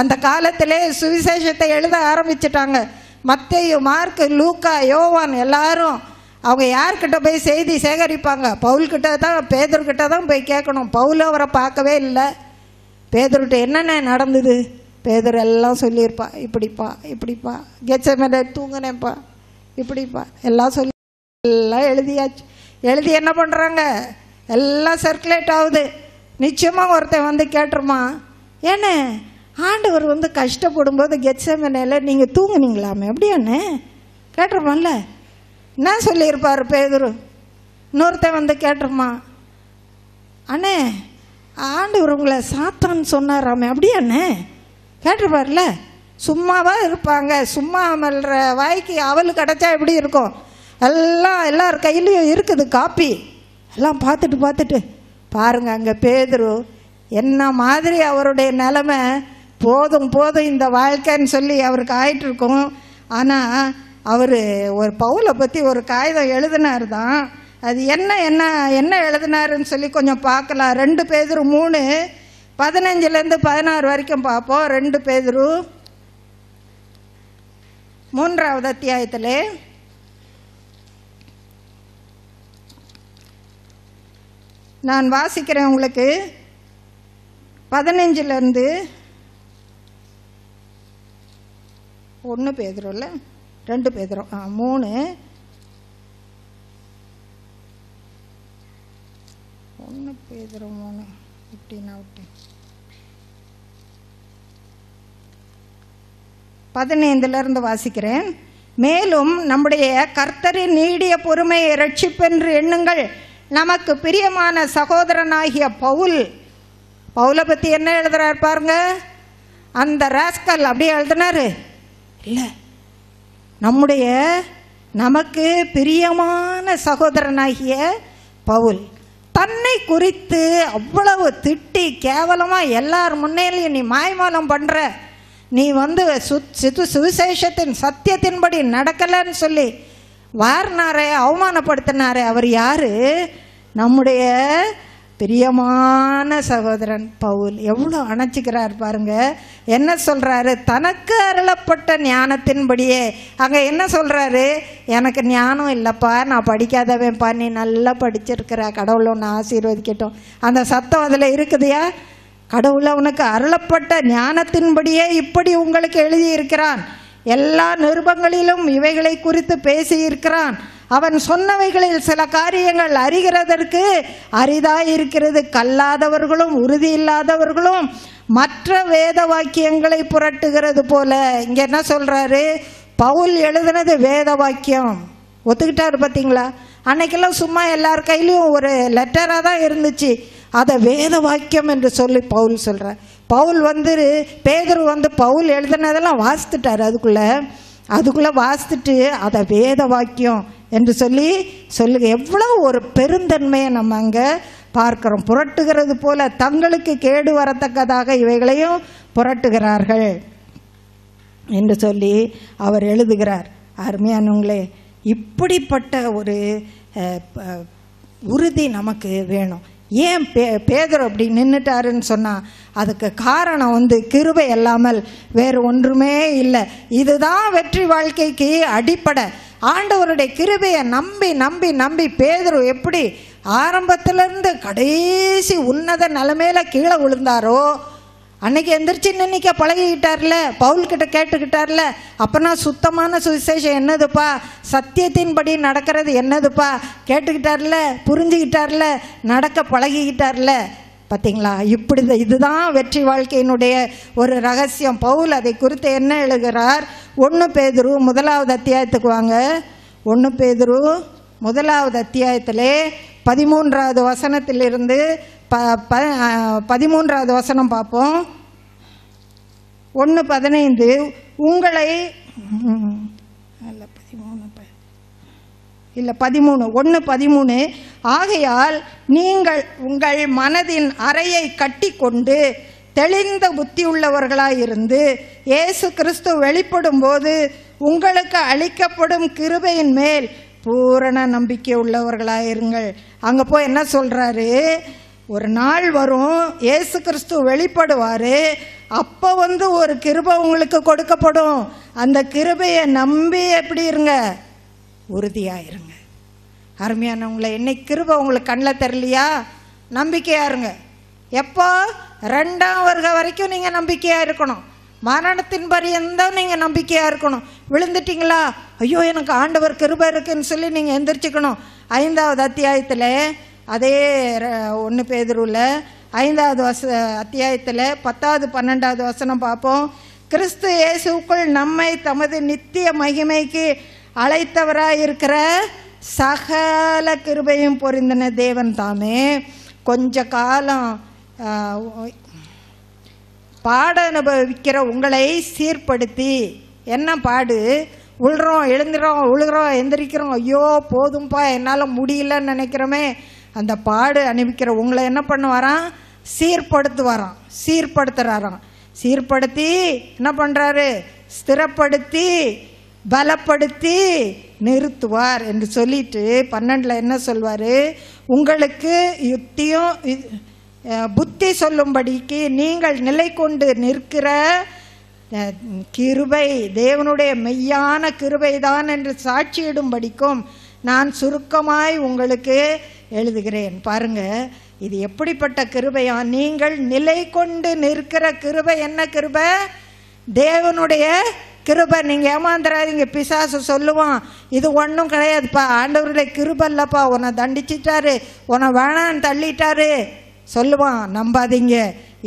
அந்த காலத்திலே சுவிசேஷத்தை எழுத ஆரம்பிச்சிட்டாங்க மத்தையு மார்க்கு லூக்கா யோவான் எல்லாரும் அவங்க யார்கிட்ட போய் செய்தி சேகரிப்பாங்க பவுல்கிட்ட தான் பேதர்கிட்ட தான் போய் கேட்கணும் பவுல் அவரை பார்க்கவே இல்லை பேதர்கிட்ட என்னென்ன நடந்தது பேதர் எல்லாம் சொல்லியிருப்பா இப்படிப்பா இப்படிப்பா கெச்ச மேலே தூங்கினேப்பா இப்படிப்பா எல்லாம் சொல்லி எல்லாம் எழுதியாச்சு எழுதி என்ன பண்ணுறாங்க எல்லாம் சர்க்குலேட் ஆகுது நிச்சயமாக ஒருத்தன் வந்து கேட்டுருமா ஏன்னே ஆண்டவர் வந்து கஷ்டப்படும் போது கெச்சமனையில் நீங்கள் தூங்குனீங்களாமே அப்படியாண்ணே கேட்டிருப்பான்ல என்ன சொல்லியிருப்பார் பேதூர் இன்னொருத்தன் வந்து கேட்டுருமா அண்ணே ஆண்டவர் உங்களை சாத்தான் சொன்னாராமே அப்படியே என்ன கேட்டிருப்பார்ல சும்மாவா இருப்பாங்க சும்மா அமல்ற வாய்க்கு அவள் கிடச்சா எப்படி இருக்கும் எல்லாம் எல்லார் கையிலையும் இருக்குது காப்பி எல்லாம் பார்த்துட்டு பார்த்துட்டு பாருங்க அங்கே பேதரு என்ன மாதிரி அவருடைய நிலமை போதும் போதும் இந்த வாழ்க்கைன்னு சொல்லி அவருக்கு ஆயிட்டுருக்கும் ஆனால் அவர் ஒரு பவுலை பற்றி ஒரு காகிதம் எழுதினார் தான் அது என்ன என்ன என்ன எழுதினாருன்னு சொல்லி கொஞ்சம் பார்க்கலாம் ரெண்டு பேதரு மூணு பதினஞ்சுலேருந்து பதினாறு வரைக்கும் பார்ப்போம் ரெண்டு பேதரு மூன்றாவது அத்தியாயத்தில் நான் வாசிக்கிறேன் உங்களுக்கு பதினஞ்சுலேருந்து ஒன்று இல்லை ரெண்டு பேதுரும் மூணு ஒன்று போயிடுறோம் மூணு இப்படின்னா விட்டு பதினைந்துலேருந்து வாசிக்கிறேன் மேலும் நம்முடைய கர்த்தரின் நீடிய பொறுமையை ரட்சிப்பென்று எண்ணுங்கள் நமக்கு பிரியமான சகோதரனாகிய பவுல் பவுலை பற்றி என்ன எழுதுறாரு பாருங்க அந்த ராஸ்கல் அப்படியே எழுதினாரு இல்லை நம்முடைய நமக்கு பிரியமான சகோதரனாகிய பவுல் தன்னை குறித்து அவ்வளவு திட்டி கேவலமாக எல்லார் முன்னேலையும் நீ மாயமானம் பண்ணுற நீ வந்து சு சிது சுவிசேஷத்தின் சத்தியத்தின்படி நடக்கலைன்னு சொல்லி வாரினாரே அவமானப்படுத்தினாரே அவர் யார் நம்முடைய பிரியமான சகோதரன் பவுல் எவ்வளோ அணைச்சிக்கிறார் பாருங்க என்ன சொல்கிறாரு தனக்கு அருளப்பட்ட ஞானத்தின்படியே அங்கே என்ன சொல்கிறாரு எனக்கு ஞானம் இல்லைப்பா நான் படிக்காதவன்ப்பா நீ நல்லா படிச்சிருக்கிற கடவுள் ஒன்று ஆசீர்வதிக்கட்டும் அந்த சத்தம் அதில் இருக்குதுயா கடவுள் உனக்கு அருளப்பட்ட ஞானத்தின்படியே இப்படி உங்களுக்கு எழுதியிருக்கிறான் எல்லா நிருபங்களிலும் இவைகளை குறித்து பேசியிருக்கிறான் அவன் சொன்னவைகளில் சில காரியங்கள் அறிகிறதற்கு அரிதாயிருக்கிறது கல்லாதவர்களும் உறுதி இல்லாதவர்களும் மற்ற வேத வாக்கியங்களை புரட்டுகிறது போல இங்கே என்ன சொல்கிறாரு பவுல் எழுதுனது வேத வாக்கியம் ஒத்துக்கிட்டாரு பார்த்தீங்களா அன்னைக்கெல்லாம் சும்மா எல்லார் கையிலையும் ஒரு லெட்டராக தான் இருந்துச்சு அதை வேத வாக்கியம் என்று சொல்லி பவுல் சொல்கிறார் பவுல் வந்து பேதர் வந்து பவுல் எழுதுனதெல்லாம் வாசித்துட்டார் அதுக்குள்ளே அதுக்குள்ளே வாசித்துட்டு அதை வேத வாக்கியம் என்று சொல்லி சொல்லுங்க எவ்வளோ ஒரு பெருந்தன்மையை நம்ம அங்கே பார்க்குறோம் புரட்டுகிறது போல தங்களுக்கு கேடு வரத்தக்கதாக இவைகளையும் புரட்டுகிறார்கள் என்று சொல்லி அவர் எழுதுகிறார் அருமையானவங்களே இப்படிப்பட்ட ஒரு உறுதி நமக்கு வேணும் ஏன் பே பேதர் அப்படி நின்றுட்டாருன்னு சொன்னால் அதுக்கு காரணம் வந்து கிருபை இல்லாமல் வேறு ஒன்றுமே இல்லை இதுதான் வெற்றி வாழ்க்கைக்கு அடிப்படை ஆண்டவருடைய கிருபையை நம்பி நம்பி நம்பி பேதரு எப்படி ஆரம்பத்திலிருந்து கடைசி உன்னத நிலமையில் கீழே விழுந்தாரோ அன்னைக்கு எந்திரிச்சு இன்னைக்கா பழகிக்கிட்டார்ல பவுல்கிட்ட கேட்டுக்கிட்டார்ல அப்பனா சுத்தமான சுவிசேஷம் என்னதுப்பா சத்தியத்தின்படி நடக்கிறது என்னதுப்பா கேட்டுக்கிட்டார்ல புரிஞ்சுக்கிட்டார்ல நடக்க பழகிக்கிட்டார்ல பார்த்தீங்களா இப்படி இதுதான் வெற்றி வாழ்க்கையினுடைய ஒரு ரகசியம் பவுல் அதை குறித்து என்ன எழுகிறார் ஒன்று பேதுரு முதலாவது அத்தியாயத்துக்கு வாங்க ஒன்று பேதுரு முதலாவது அத்தியாயத்திலே பதிமூன்றாவது வசனத்திலிருந்து ப ப பதிமூன்றாவது வசனம் பார்ப்போம் ஒன்று பதினைந்து உங்களை இல்லை பதிமூணு இல்லை பதிமூணு ஒன்று பதிமூணு ஆகையால் நீங்கள் உங்கள் மனதின் அறையை கட்டி கொண்டு தெளிந்த புத்தி உள்ளவர்களாயிருந்து இயேசு கிறிஸ்து வெளிப்படும் போது உங்களுக்கு அளிக்கப்படும் கிருபையின் மேல் பூரண நம்பிக்கை உள்ளவர்களாயிருங்கள் அங்கே போய் என்ன சொல்கிறாரு ஒரு நாள் வரும் ஏசு கிறிஸ்து வெளிப்படுவார் அப்போ வந்து ஒரு கிருபை உங்களுக்கு கொடுக்கப்படும் அந்த கிருபையை நம்பி எப்படி இருங்க உறுதியாயிருங்க அருமையானவங்களை என்னை கிருபை உங்களுக்கு கண்ணில் தெரியலையா நம்பிக்கையாக இருங்க எப்போ ரெண்டாம் வருக வரைக்கும் நீங்கள் நம்பிக்கையாக இருக்கணும் மரணத்தின் பரியந்தான் நீங்கள் நம்பிக்கையாக இருக்கணும் விழுந்துட்டிங்களா ஐயோ எனக்கு ஆண்டவர் கிருபை இருக்குன்னு சொல்லி நீங்கள் எந்திரிச்சிக்கணும் ஐந்தாவது அத்தியாயத்தில் அதே ஒன்று பேதருவில் ஐந்தாவது வச அத்தியாயத்தில் பத்தாவது பன்னெண்டாவது வசனம் பார்ப்போம் கிறிஸ்து இயேசுக்குள் நம்மை தமது நித்திய மகிமைக்கு இருக்கிற சகல கிருபையும் பொருந்தின தேவன் தாமே கொஞ்ச காலம் பாட அனுபவிக்கிற உங்களை சீர்படுத்தி என்ன பாடு உழுறோம் எழுந்துறோம் உழுகிறோம் எந்திரிக்கிறோம் ஐயோ போதும்பா என்னால் முடியலன்னு நினைக்கிறோமே அந்த பாடு அனுபவிக்கிற உங்களை என்ன பண்ணுவாராம் சீர்படுத்துவாராம் சீர்படுத்துறாராம் சீர்படுத்துகிறாராம் சீர்படுத்தி என்ன பண்ணுறாரு ஸ்திரப்படுத்தி பலப்படுத்தி நிறுத்துவார் என்று சொல்லிட்டு பன்னெண்டில் என்ன சொல்வார் உங்களுக்கு யுக்தியும் புத்தி சொல்லும்படிக்கு நீங்கள் நிலை கொண்டு நிற்கிற கிருபை தேவனுடைய மெய்யான கிருபை தான் என்று சாட்சியிடும்படிக்கும் நான் சுருக்கமாய் உங்களுக்கு எழுதுகிறேன் பாருங்க இது எப்படிப்பட்ட கிருபையா நீங்கள் நிலை கொண்டு நிற்கிற கிருபை என்ன கிருபை தேவனுடைய கிருபை நீங்கள் ஏமாந்துறாதீங்க பிசாசு சொல்லுவான் இது ஒன்றும் கிடையாதுப்பா ஆண்டவருடைய கிருப இல்லைப்பா உன்னை தண்டிச்சிட்டாரு உன்னை வேணான்னு தள்ளிட்டாரு சொல்லுவான் நம்பாதீங்க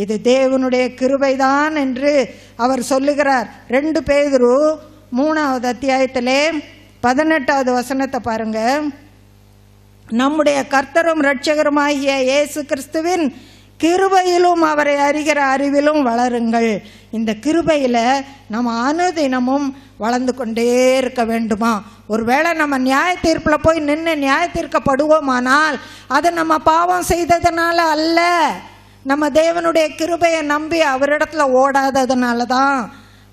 இது தேவனுடைய கிருபை தான் என்று அவர் சொல்லுகிறார் ரெண்டு பேதரு மூணாவது அத்தியாயத்திலே பதினெட்டாவது வசனத்தை பாருங்க நம்முடைய கர்த்தரும் ரட்சகருமாகிய இயேசு கிறிஸ்துவின் கிருபையிலும் அவரை அறிகிற அறிவிலும் வளருங்கள் இந்த கிருபையில் நம்ம அனுதினமும் வளர்ந்து கொண்டே இருக்க வேண்டுமா ஒருவேளை நம்ம நியாய தீர்ப்பில் போய் நின்று நியாய தீர்க்கப்படுவோமானால் அதை நம்ம பாவம் செய்ததுனால அல்ல நம்ம தேவனுடைய கிருபையை நம்பி அவரிடத்துல ஓடாததுனால தான்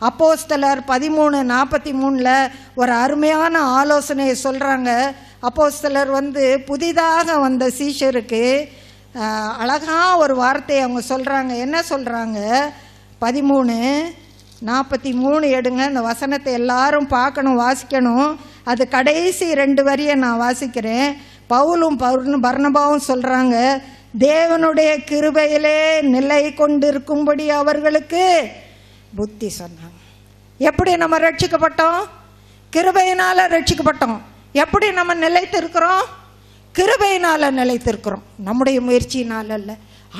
அப்போஸ்தலர் பதிமூணு நாற்பத்தி மூணில் ஒரு அருமையான ஆலோசனையை சொல்கிறாங்க அப்போஸ்தலர் வந்து புதிதாக வந்த சீஷருக்கு அழகாக ஒரு வார்த்தையை அவங்க சொல்கிறாங்க என்ன சொல்கிறாங்க பதிமூணு நாற்பத்தி மூணு எடுங்க இந்த வசனத்தை எல்லாரும் பார்க்கணும் வாசிக்கணும் அது கடைசி ரெண்டு வரியை நான் வாசிக்கிறேன் பவுலும் பர்ணபாவும் சொல்கிறாங்க தேவனுடைய கிருபையிலே நிலை கொண்டிருக்கும்படி அவர்களுக்கு புத்தி சொன்னாங்க எப்படி நம்ம ரட்சிக்கப்பட்டோம் கிருபையினால் ரட்சிக்கப்பட்டோம் எப்படி நம்ம நிலைத்திருக்கிறோம் கிருபையினால் நிலைத்திருக்கிறோம் நம்முடைய முயற்சியினால் அல்ல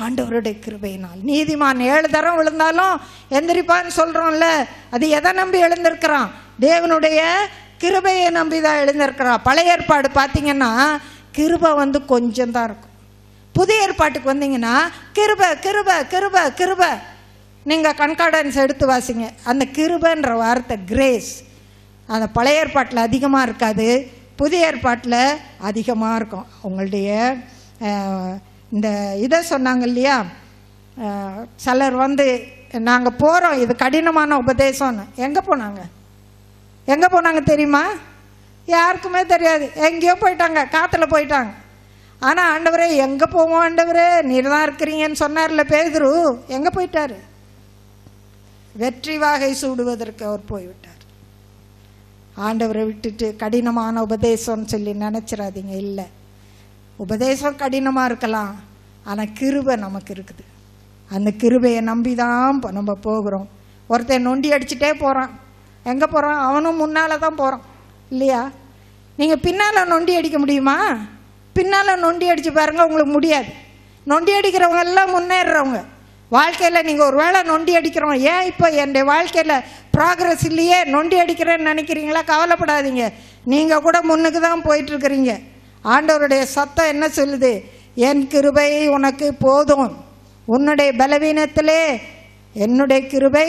ஆண்டவருடைய கிருபையினால் நீதிமான் ஏழு தரம் விழுந்தாலும் எந்திரிப்பான்னு சொல்கிறோம்ல அது எதை நம்பி எழுந்திருக்கிறான் தேவனுடைய கிருபையை நம்பி தான் எழுந்திருக்கிறான் பழைய ஏற்பாடு பார்த்தீங்கன்னா கிருபை வந்து கொஞ்சம் தான் இருக்கும் புதிய ஏற்பாட்டுக்கு வந்தீங்கன்னா கிருப கிருப கிருப கிருப நீங்கள் கண்காடன்ஸ் எடுத்து வாசிங்க அந்த கிருபன்ற வார்த்தை கிரேஸ் அந்த பழைய ஏற்பாட்டில் அதிகமாக இருக்காது புதிய ஏற்பாட்டில் அதிகமாக இருக்கும் உங்களுடைய இந்த இதை சொன்னாங்க இல்லையா சிலர் வந்து நாங்கள் போகிறோம் இது கடினமான உபதேசம்னு எங்கே போனாங்க எங்கே போனாங்க தெரியுமா யாருக்குமே தெரியாது எங்கேயோ போயிட்டாங்க காற்றுல போயிட்டாங்க ஆனால் ஆண்டவரே எங்கே போவோம் ஆண்டவரே நீர் தான் இருக்கிறீங்கன்னு சொன்னார்ல பேதுரு எங்கே போயிட்டாரு வெற்றி வாகை சூடுவதற்கு அவர் போய்விட்டார் ஆண்டவரை விட்டுட்டு கடினமான உபதேசம்னு சொல்லி நினச்சிடாதீங்க இல்லை உபதேசம் கடினமாக இருக்கலாம் ஆனால் கிருபை நமக்கு இருக்குது அந்த கிருபையை நம்பி தான் நம்ம போகிறோம் ஒருத்தன் நொண்டி அடிச்சுட்டே போகிறான் எங்கே போகிறான் அவனும் முன்னால் தான் போகிறான் இல்லையா நீங்கள் பின்னால் நொண்டி அடிக்க முடியுமா பின்னால் நொண்டி அடித்து பாருங்கள் உங்களுக்கு முடியாது நொண்டி அடிக்கிறவங்க எல்லாம் முன்னேறுறவங்க வாழ்க்கையில் நீங்கள் ஒரு வேளை நொண்டி அடிக்கிறோம் ஏன் இப்போ என்னுடைய வாழ்க்கையில் ப்ராக்ரஸ் இல்லையே நொண்டி அடிக்கிறேன்னு நினைக்கிறீங்களா கவலைப்படாதீங்க நீங்கள் கூட முன்னுக்கு தான் போயிட்டுருக்குறீங்க ஆண்டவருடைய சத்தம் என்ன சொல்லுது என் கிருபை உனக்கு போதும் உன்னுடைய பலவீனத்திலே என்னுடைய கிருபை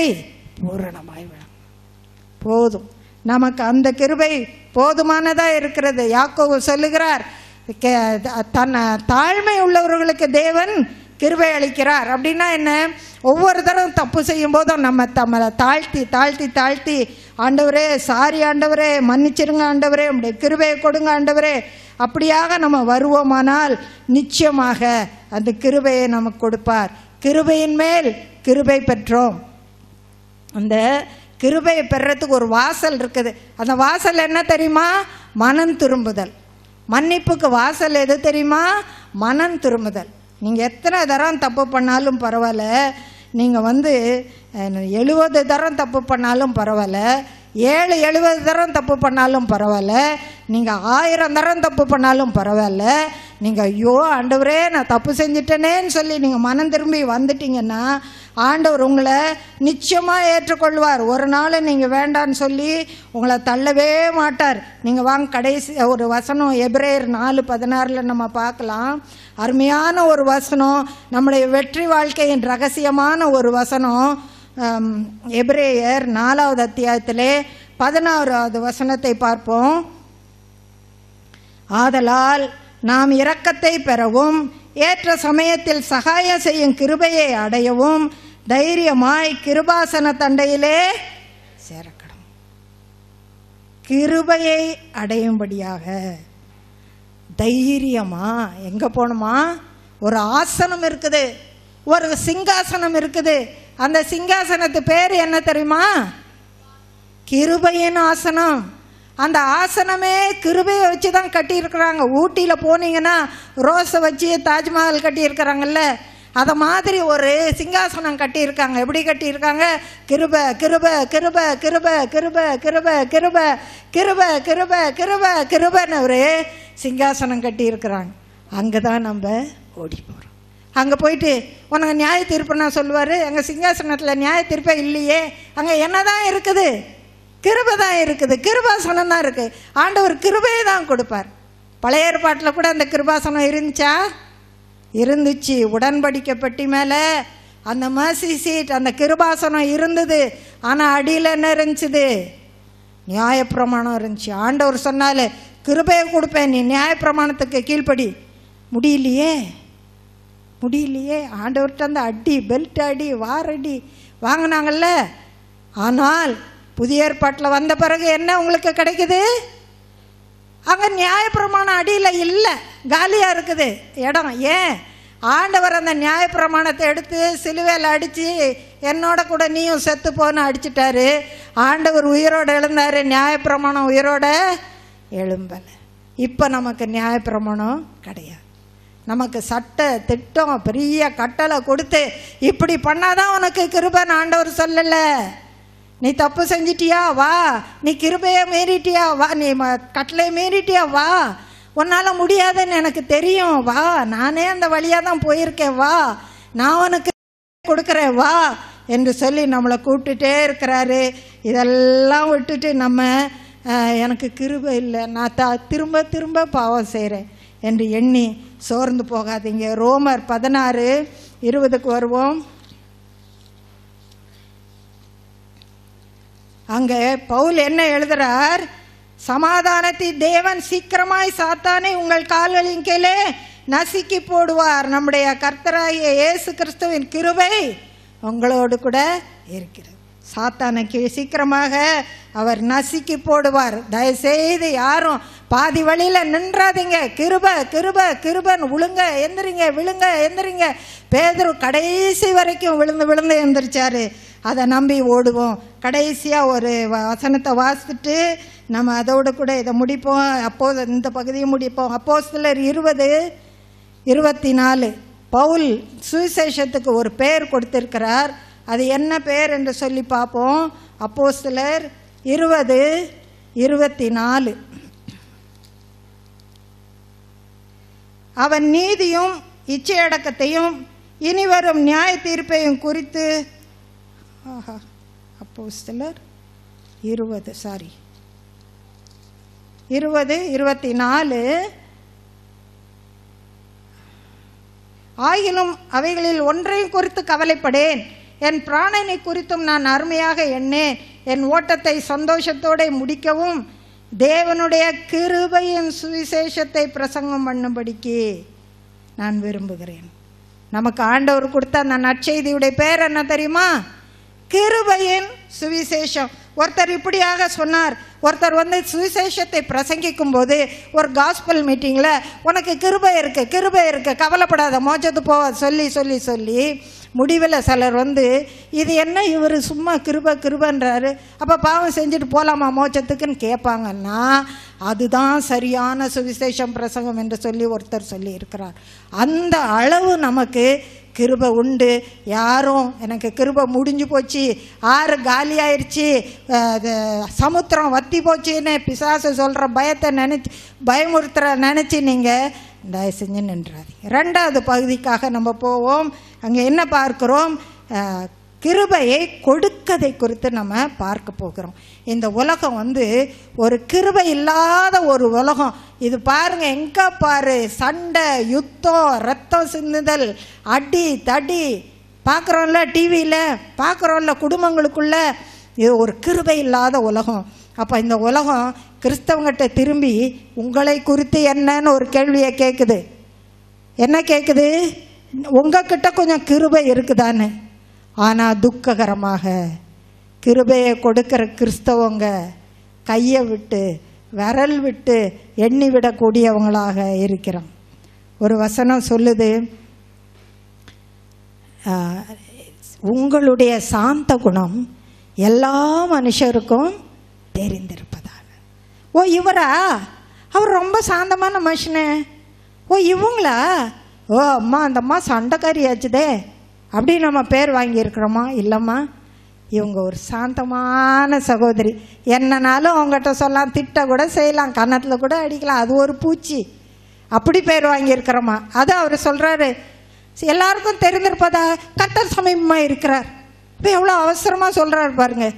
பூரணமாய் விடும் போதும் நமக்கு அந்த கிருபை போதுமானதாக இருக்கிறது யாக்கோ சொல்லுகிறார் தன் தாழ்மை உள்ளவர்களுக்கு தேவன் கிருவை அளிக்கிறார் அப்படின்னா என்ன ஒவ்வொரு தரம் தப்பு செய்யும் போதும் நம்ம தம்மளை தாழ்த்தி தாழ்த்தி தாழ்த்தி ஆண்டவரே சாரி ஆண்டவரே மன்னிச்சிருங்க ஆண்டவரே உடைய கிருபையை கொடுங்க ஆண்டவரே அப்படியாக நம்ம வருவோமானால் நிச்சயமாக அந்த கிருபையை நமக்கு கொடுப்பார் கிருபையின் மேல் கிருபை பெற்றோம் அந்த கிருபையை பெறத்துக்கு ஒரு வாசல் இருக்குது அந்த வாசல் என்ன தெரியுமா மனம் திரும்புதல் மன்னிப்புக்கு வாசல் எது தெரியுமா மனம் திரும்புதல் நீங்கள் எத்தனை தரம் தப்பு பண்ணாலும் பரவாயில்ல நீங்கள் வந்து எழுபது தரம் தப்பு பண்ணாலும் பரவாயில்ல ஏழு எழுபது தரம் தப்பு பண்ணாலும் பரவாயில்ல நீங்கள் ஆயிரம் தரம் தப்பு பண்ணாலும் பரவாயில்ல நீங்கள் ஐயோ ஆண்டவரே நான் தப்பு செஞ்சிட்டேனேன்னு சொல்லி நீங்கள் மனம் திரும்பி வந்துட்டீங்கன்னா ஆண்டவர் உங்களை நிச்சயமாக ஏற்றுக்கொள்வார் ஒரு நாள் நீங்கள் வேண்டான்னு சொல்லி உங்களை தள்ளவே மாட்டார் நீங்கள் வாங்க கடைசி ஒரு வசனம் எப்ரேயர் நாலு பதினாறில் நம்ம பார்க்கலாம் அருமையான ஒரு வசனம் நம்முடைய வெற்றி வாழ்க்கையின் ரகசியமான ஒரு வசனம் எப்ரேயர் நாலாவது அத்தியாயத்திலே பதினாறாவது வசனத்தை பார்ப்போம் ஆதலால் நாம் இரக்கத்தை பெறவும் ஏற்ற சமயத்தில் சகாயம் செய்யும் கிருபையை அடையவும் தைரியமாய் கிருபாசன தண்டையிலே சேரக்கடும் கிருபையை அடையும்படியாக தைரியமா எங்கே போகணுமா ஒரு ஆசனம் இருக்குது ஒரு சிங்காசனம் இருக்குது அந்த சிங்காசனத்து பேர் என்ன தெரியுமா கிருபையின் ஆசனம் அந்த ஆசனமே கிருபையை வச்சு தான் கட்டியிருக்கிறாங்க ஊட்டியில் போனீங்கன்னா ரோஸை வச்சு தாஜ்மஹால் கட்டியிருக்கிறாங்கல்ல அதை மாதிரி ஒரு சிங்காசனம் கட்டியிருக்காங்க எப்படி கட்டியிருக்காங்க கிருப கிருப கிருப கிருப கிருப கிருப கிருப கிருப கிருப கிருப கிருபன்னு ஒரு சிங்காசனம் கட்டியிருக்கிறாங்க அங்கே தான் நம்ம ஓடி போகிறோம் அங்கே போயிட்டு உனக்கு நியாய தீர்ப்புன்னா சொல்லுவார் எங்கள் சிங்காசனத்தில் நியாய தீர்ப்பே இல்லையே அங்கே என்ன தான் இருக்குது கிருபை தான் இருக்குது கிருபாசனம் தான் இருக்குது ஆண்டவர் கிருபையை தான் கொடுப்பார் பழைய ஏற்பாட்டில் கூட அந்த கிருபாசனம் இருந்துச்சா இருந்துச்சு உடன்படிக்கப்பட்டி மேலே அந்த மசி சீட் அந்த கிருபாசனம் இருந்தது ஆனால் அடியில் என்ன இருந்துச்சுது நியாயப்பிரமாணம் இருந்துச்சு ஆண்டவர் சொன்னாலே கிருபையை கொடுப்பேன் நீ நியாயப்பிரமாணத்துக்கு கீழ்ப்படி முடியலையே முடியலையே ஆண்டவர்கிட்ட அந்த அடி பெல்ட் அடி வாரடி வாங்கினாங்கல்ல ஆனால் புதிய ஏற்பாட்டில் வந்த பிறகு என்ன உங்களுக்கு கிடைக்குது அங்கே நியாயப்பிரமாணம் அடியில் இல்லை காலியாக இருக்குது இடம் ஏன் ஆண்டவர் அந்த நியாயப்பிரமாணத்தை எடுத்து சிலுவையில் அடித்து என்னோட கூட நீயும் செத்து போன்னு அடிச்சிட்டாரு ஆண்டவர் உயிரோடு எழுந்தார் நியாயப்பிரமாணம் உயிரோட எழும்பலை இப்போ நமக்கு நியாயப்பிரமாணம் கிடையாது நமக்கு சட்ட திட்டம் பெரிய கட்டளை கொடுத்து இப்படி பண்ணாதான் உனக்கு கிருபன் ஆண்டவர் சொல்லலை நீ தப்பு செஞ்சிட்டியா வா நீ கிருபையை மீறிட்டியா வா நீ கட்டளை மீறிட்டியா வா உன்னால் முடியாதுன்னு எனக்கு தெரியும் வா நானே அந்த வழியாக தான் போயிருக்கேன் வா நான் உனக்கு கொடுக்குறேன் வா என்று சொல்லி நம்மளை கூப்பிட்டுட்டே இருக்கிறாரு இதெல்லாம் விட்டுட்டு நம்ம எனக்கு கிருப இல்லை நான் த திரும்ப திரும்ப பாவம் செய்கிறேன் என்று எண்ணி சோர்ந்து போகாதீங்க ரோமர் பதினாறு இருபதுக்கு வருவோம் அங்கே பவுல் என்ன எழுதுறார் சமாதானத்தை தேவன் சீக்கிரமாய் சாத்தானே உங்கள் கால்களின் கீழே நசுக்கி போடுவார் நம்முடைய கர்த்தராகிய இயேசு கிறிஸ்துவின் கிருபை உங்களோடு கூட இருக்கிறது சாத்தானை கீழ் சீக்கிரமாக அவர் நசுக்கி போடுவார் தயவுசெய்து யாரும் பாதி வழியில் நின்றாதீங்க கிருப கிருப கிருபன் விழுங்க எந்திரிங்க விழுங்க எந்திரிங்க பேதரு கடைசி வரைக்கும் விழுந்து விழுந்து எந்திரிச்சாரு அதை நம்பி ஓடுவோம் கடைசியாக ஒரு வசனத்தை வாசித்துட்டு நம்ம அதோடு கூட இதை முடிப்போம் அப்போ இந்த பகுதியை முடிப்போம் அப்போ சிலர் இருபது இருபத்தி நாலு பவுல் சுவிசேஷத்துக்கு ஒரு பெயர் கொடுத்திருக்கிறார் அது என்ன பேர் என்று சொல்லி பார்ப்போம் அப்போ சிலர் இருபது இருபத்தி நாலு அவன் நீதியும் இச்சையடக்கத்தையும் இனி வரும் நியாய தீர்ப்பையும் குறித்து ஆஹா அப்போ சிலர் இருபது சாரி இருபது இருபத்தி நாலு ஆயினும் அவைகளில் ஒன்றையும் குறித்து கவலைப்படேன் என் பிராணனை குறித்தும் நான் அருமையாக எண்ணேன் என் ஓட்டத்தை சந்தோஷத்தோட முடிக்கவும் தேவனுடைய கிருபையின் சுவிசேஷத்தை பிரசங்கம் பண்ணும்படிக்கு நான் விரும்புகிறேன் நமக்கு ஆண்டவர் கொடுத்த அந்த நற்செய்தியுடைய பேர் என்ன தெரியுமா கிருபையின் சுவிசேஷம் ஒருத்தர் இப்படியாக சொன்னார் ஒருத்தர் வந்து சுவிசேஷத்தை பிரசங்கிக்கும் போது ஒரு காஸ்பல் மீட்டிங்கில் உனக்கு கிருபை இருக்குது கிருபை இருக்குது கவலைப்படாத மோஜத்து போவ சொல்லி சொல்லி சொல்லி முடிவில் சிலர் வந்து இது என்ன இவர் சும்மா கிருப கிருபன்றாரு அப்போ பாவம் செஞ்சுட்டு போகலாமா மோச்சத்துக்குன்னு கேட்பாங்கன்னா அதுதான் சரியான சுவிசேஷம் பிரசங்கம் என்று சொல்லி ஒருத்தர் சொல்லி இருக்கிறார் அந்த அளவு நமக்கு கிருப உண்டு யாரும் எனக்கு கிருப முடிஞ்சு போச்சு ஆறு காலி ஆயிடுச்சு சமுத்திரம் வத்தி போச்சுன்னு பிசாசு சொல்கிற பயத்தை நினச்சி பயமுறுத்துற நினச்சி நீங்கள் தயவு செஞ்சு நின்றாது ரெண்டாவது பகுதிக்காக நம்ம போவோம் அங்கே என்ன பார்க்குறோம் கிருபையை கொடுக்கதை குறித்து நம்ம பார்க்க போகிறோம் இந்த உலகம் வந்து ஒரு கிருபை இல்லாத ஒரு உலகம் இது பாருங்க எங்கே பாரு சண்டை யுத்தம் ரத்தம் சிந்துதல் அடி தடி பார்க்குறோம்ல டிவியில் பார்க்குறோம்ல குடும்பங்களுக்குள்ள இது ஒரு கிருபை இல்லாத உலகம் அப்போ இந்த உலகம் கிறிஸ்தவங்கிட்ட திரும்பி உங்களை குறித்து என்னன்னு ஒரு கேள்வியை கேட்குது என்ன கேட்குது உங்ககிட்ட கொஞ்சம் கிருபை இருக்குதான்னு ஆனால் துக்ககரமாக கிருபையை கொடுக்கிற கிறிஸ்தவங்க கையை விட்டு விரல் விட்டு எண்ணி விடக்கூடியவங்களாக இருக்கிறோம் ஒரு வசனம் சொல்லுது உங்களுடைய சாந்த குணம் எல்லா மனுஷருக்கும் தெரிந்திருக்கும் ஓ இவரா அவர் ரொம்ப சாந்தமான மனுஷனே ஓ இவங்களா ஓ அம்மா அந்த அம்மா சண்டைக்காரி ஆச்சுதே அப்படி நம்ம பேர் வாங்கியிருக்கிறோமா இல்லைம்மா இவங்க ஒரு சாந்தமான சகோதரி என்னன்னாலும் அவங்ககிட்ட சொல்லலாம் திட்ட கூட செய்யலாம் கன்னத்தில் கூட அடிக்கலாம் அது ஒரு பூச்சி அப்படி பேர் வாங்கியிருக்கிறோமா அது அவர் சொல்கிறாரு எல்லாருக்கும் தெரிந்திருப்பதா கத்தர் சமயமாக இருக்கிறார் இப்போ எவ்வளோ அவசரமாக சொல்கிறார் பாருங்க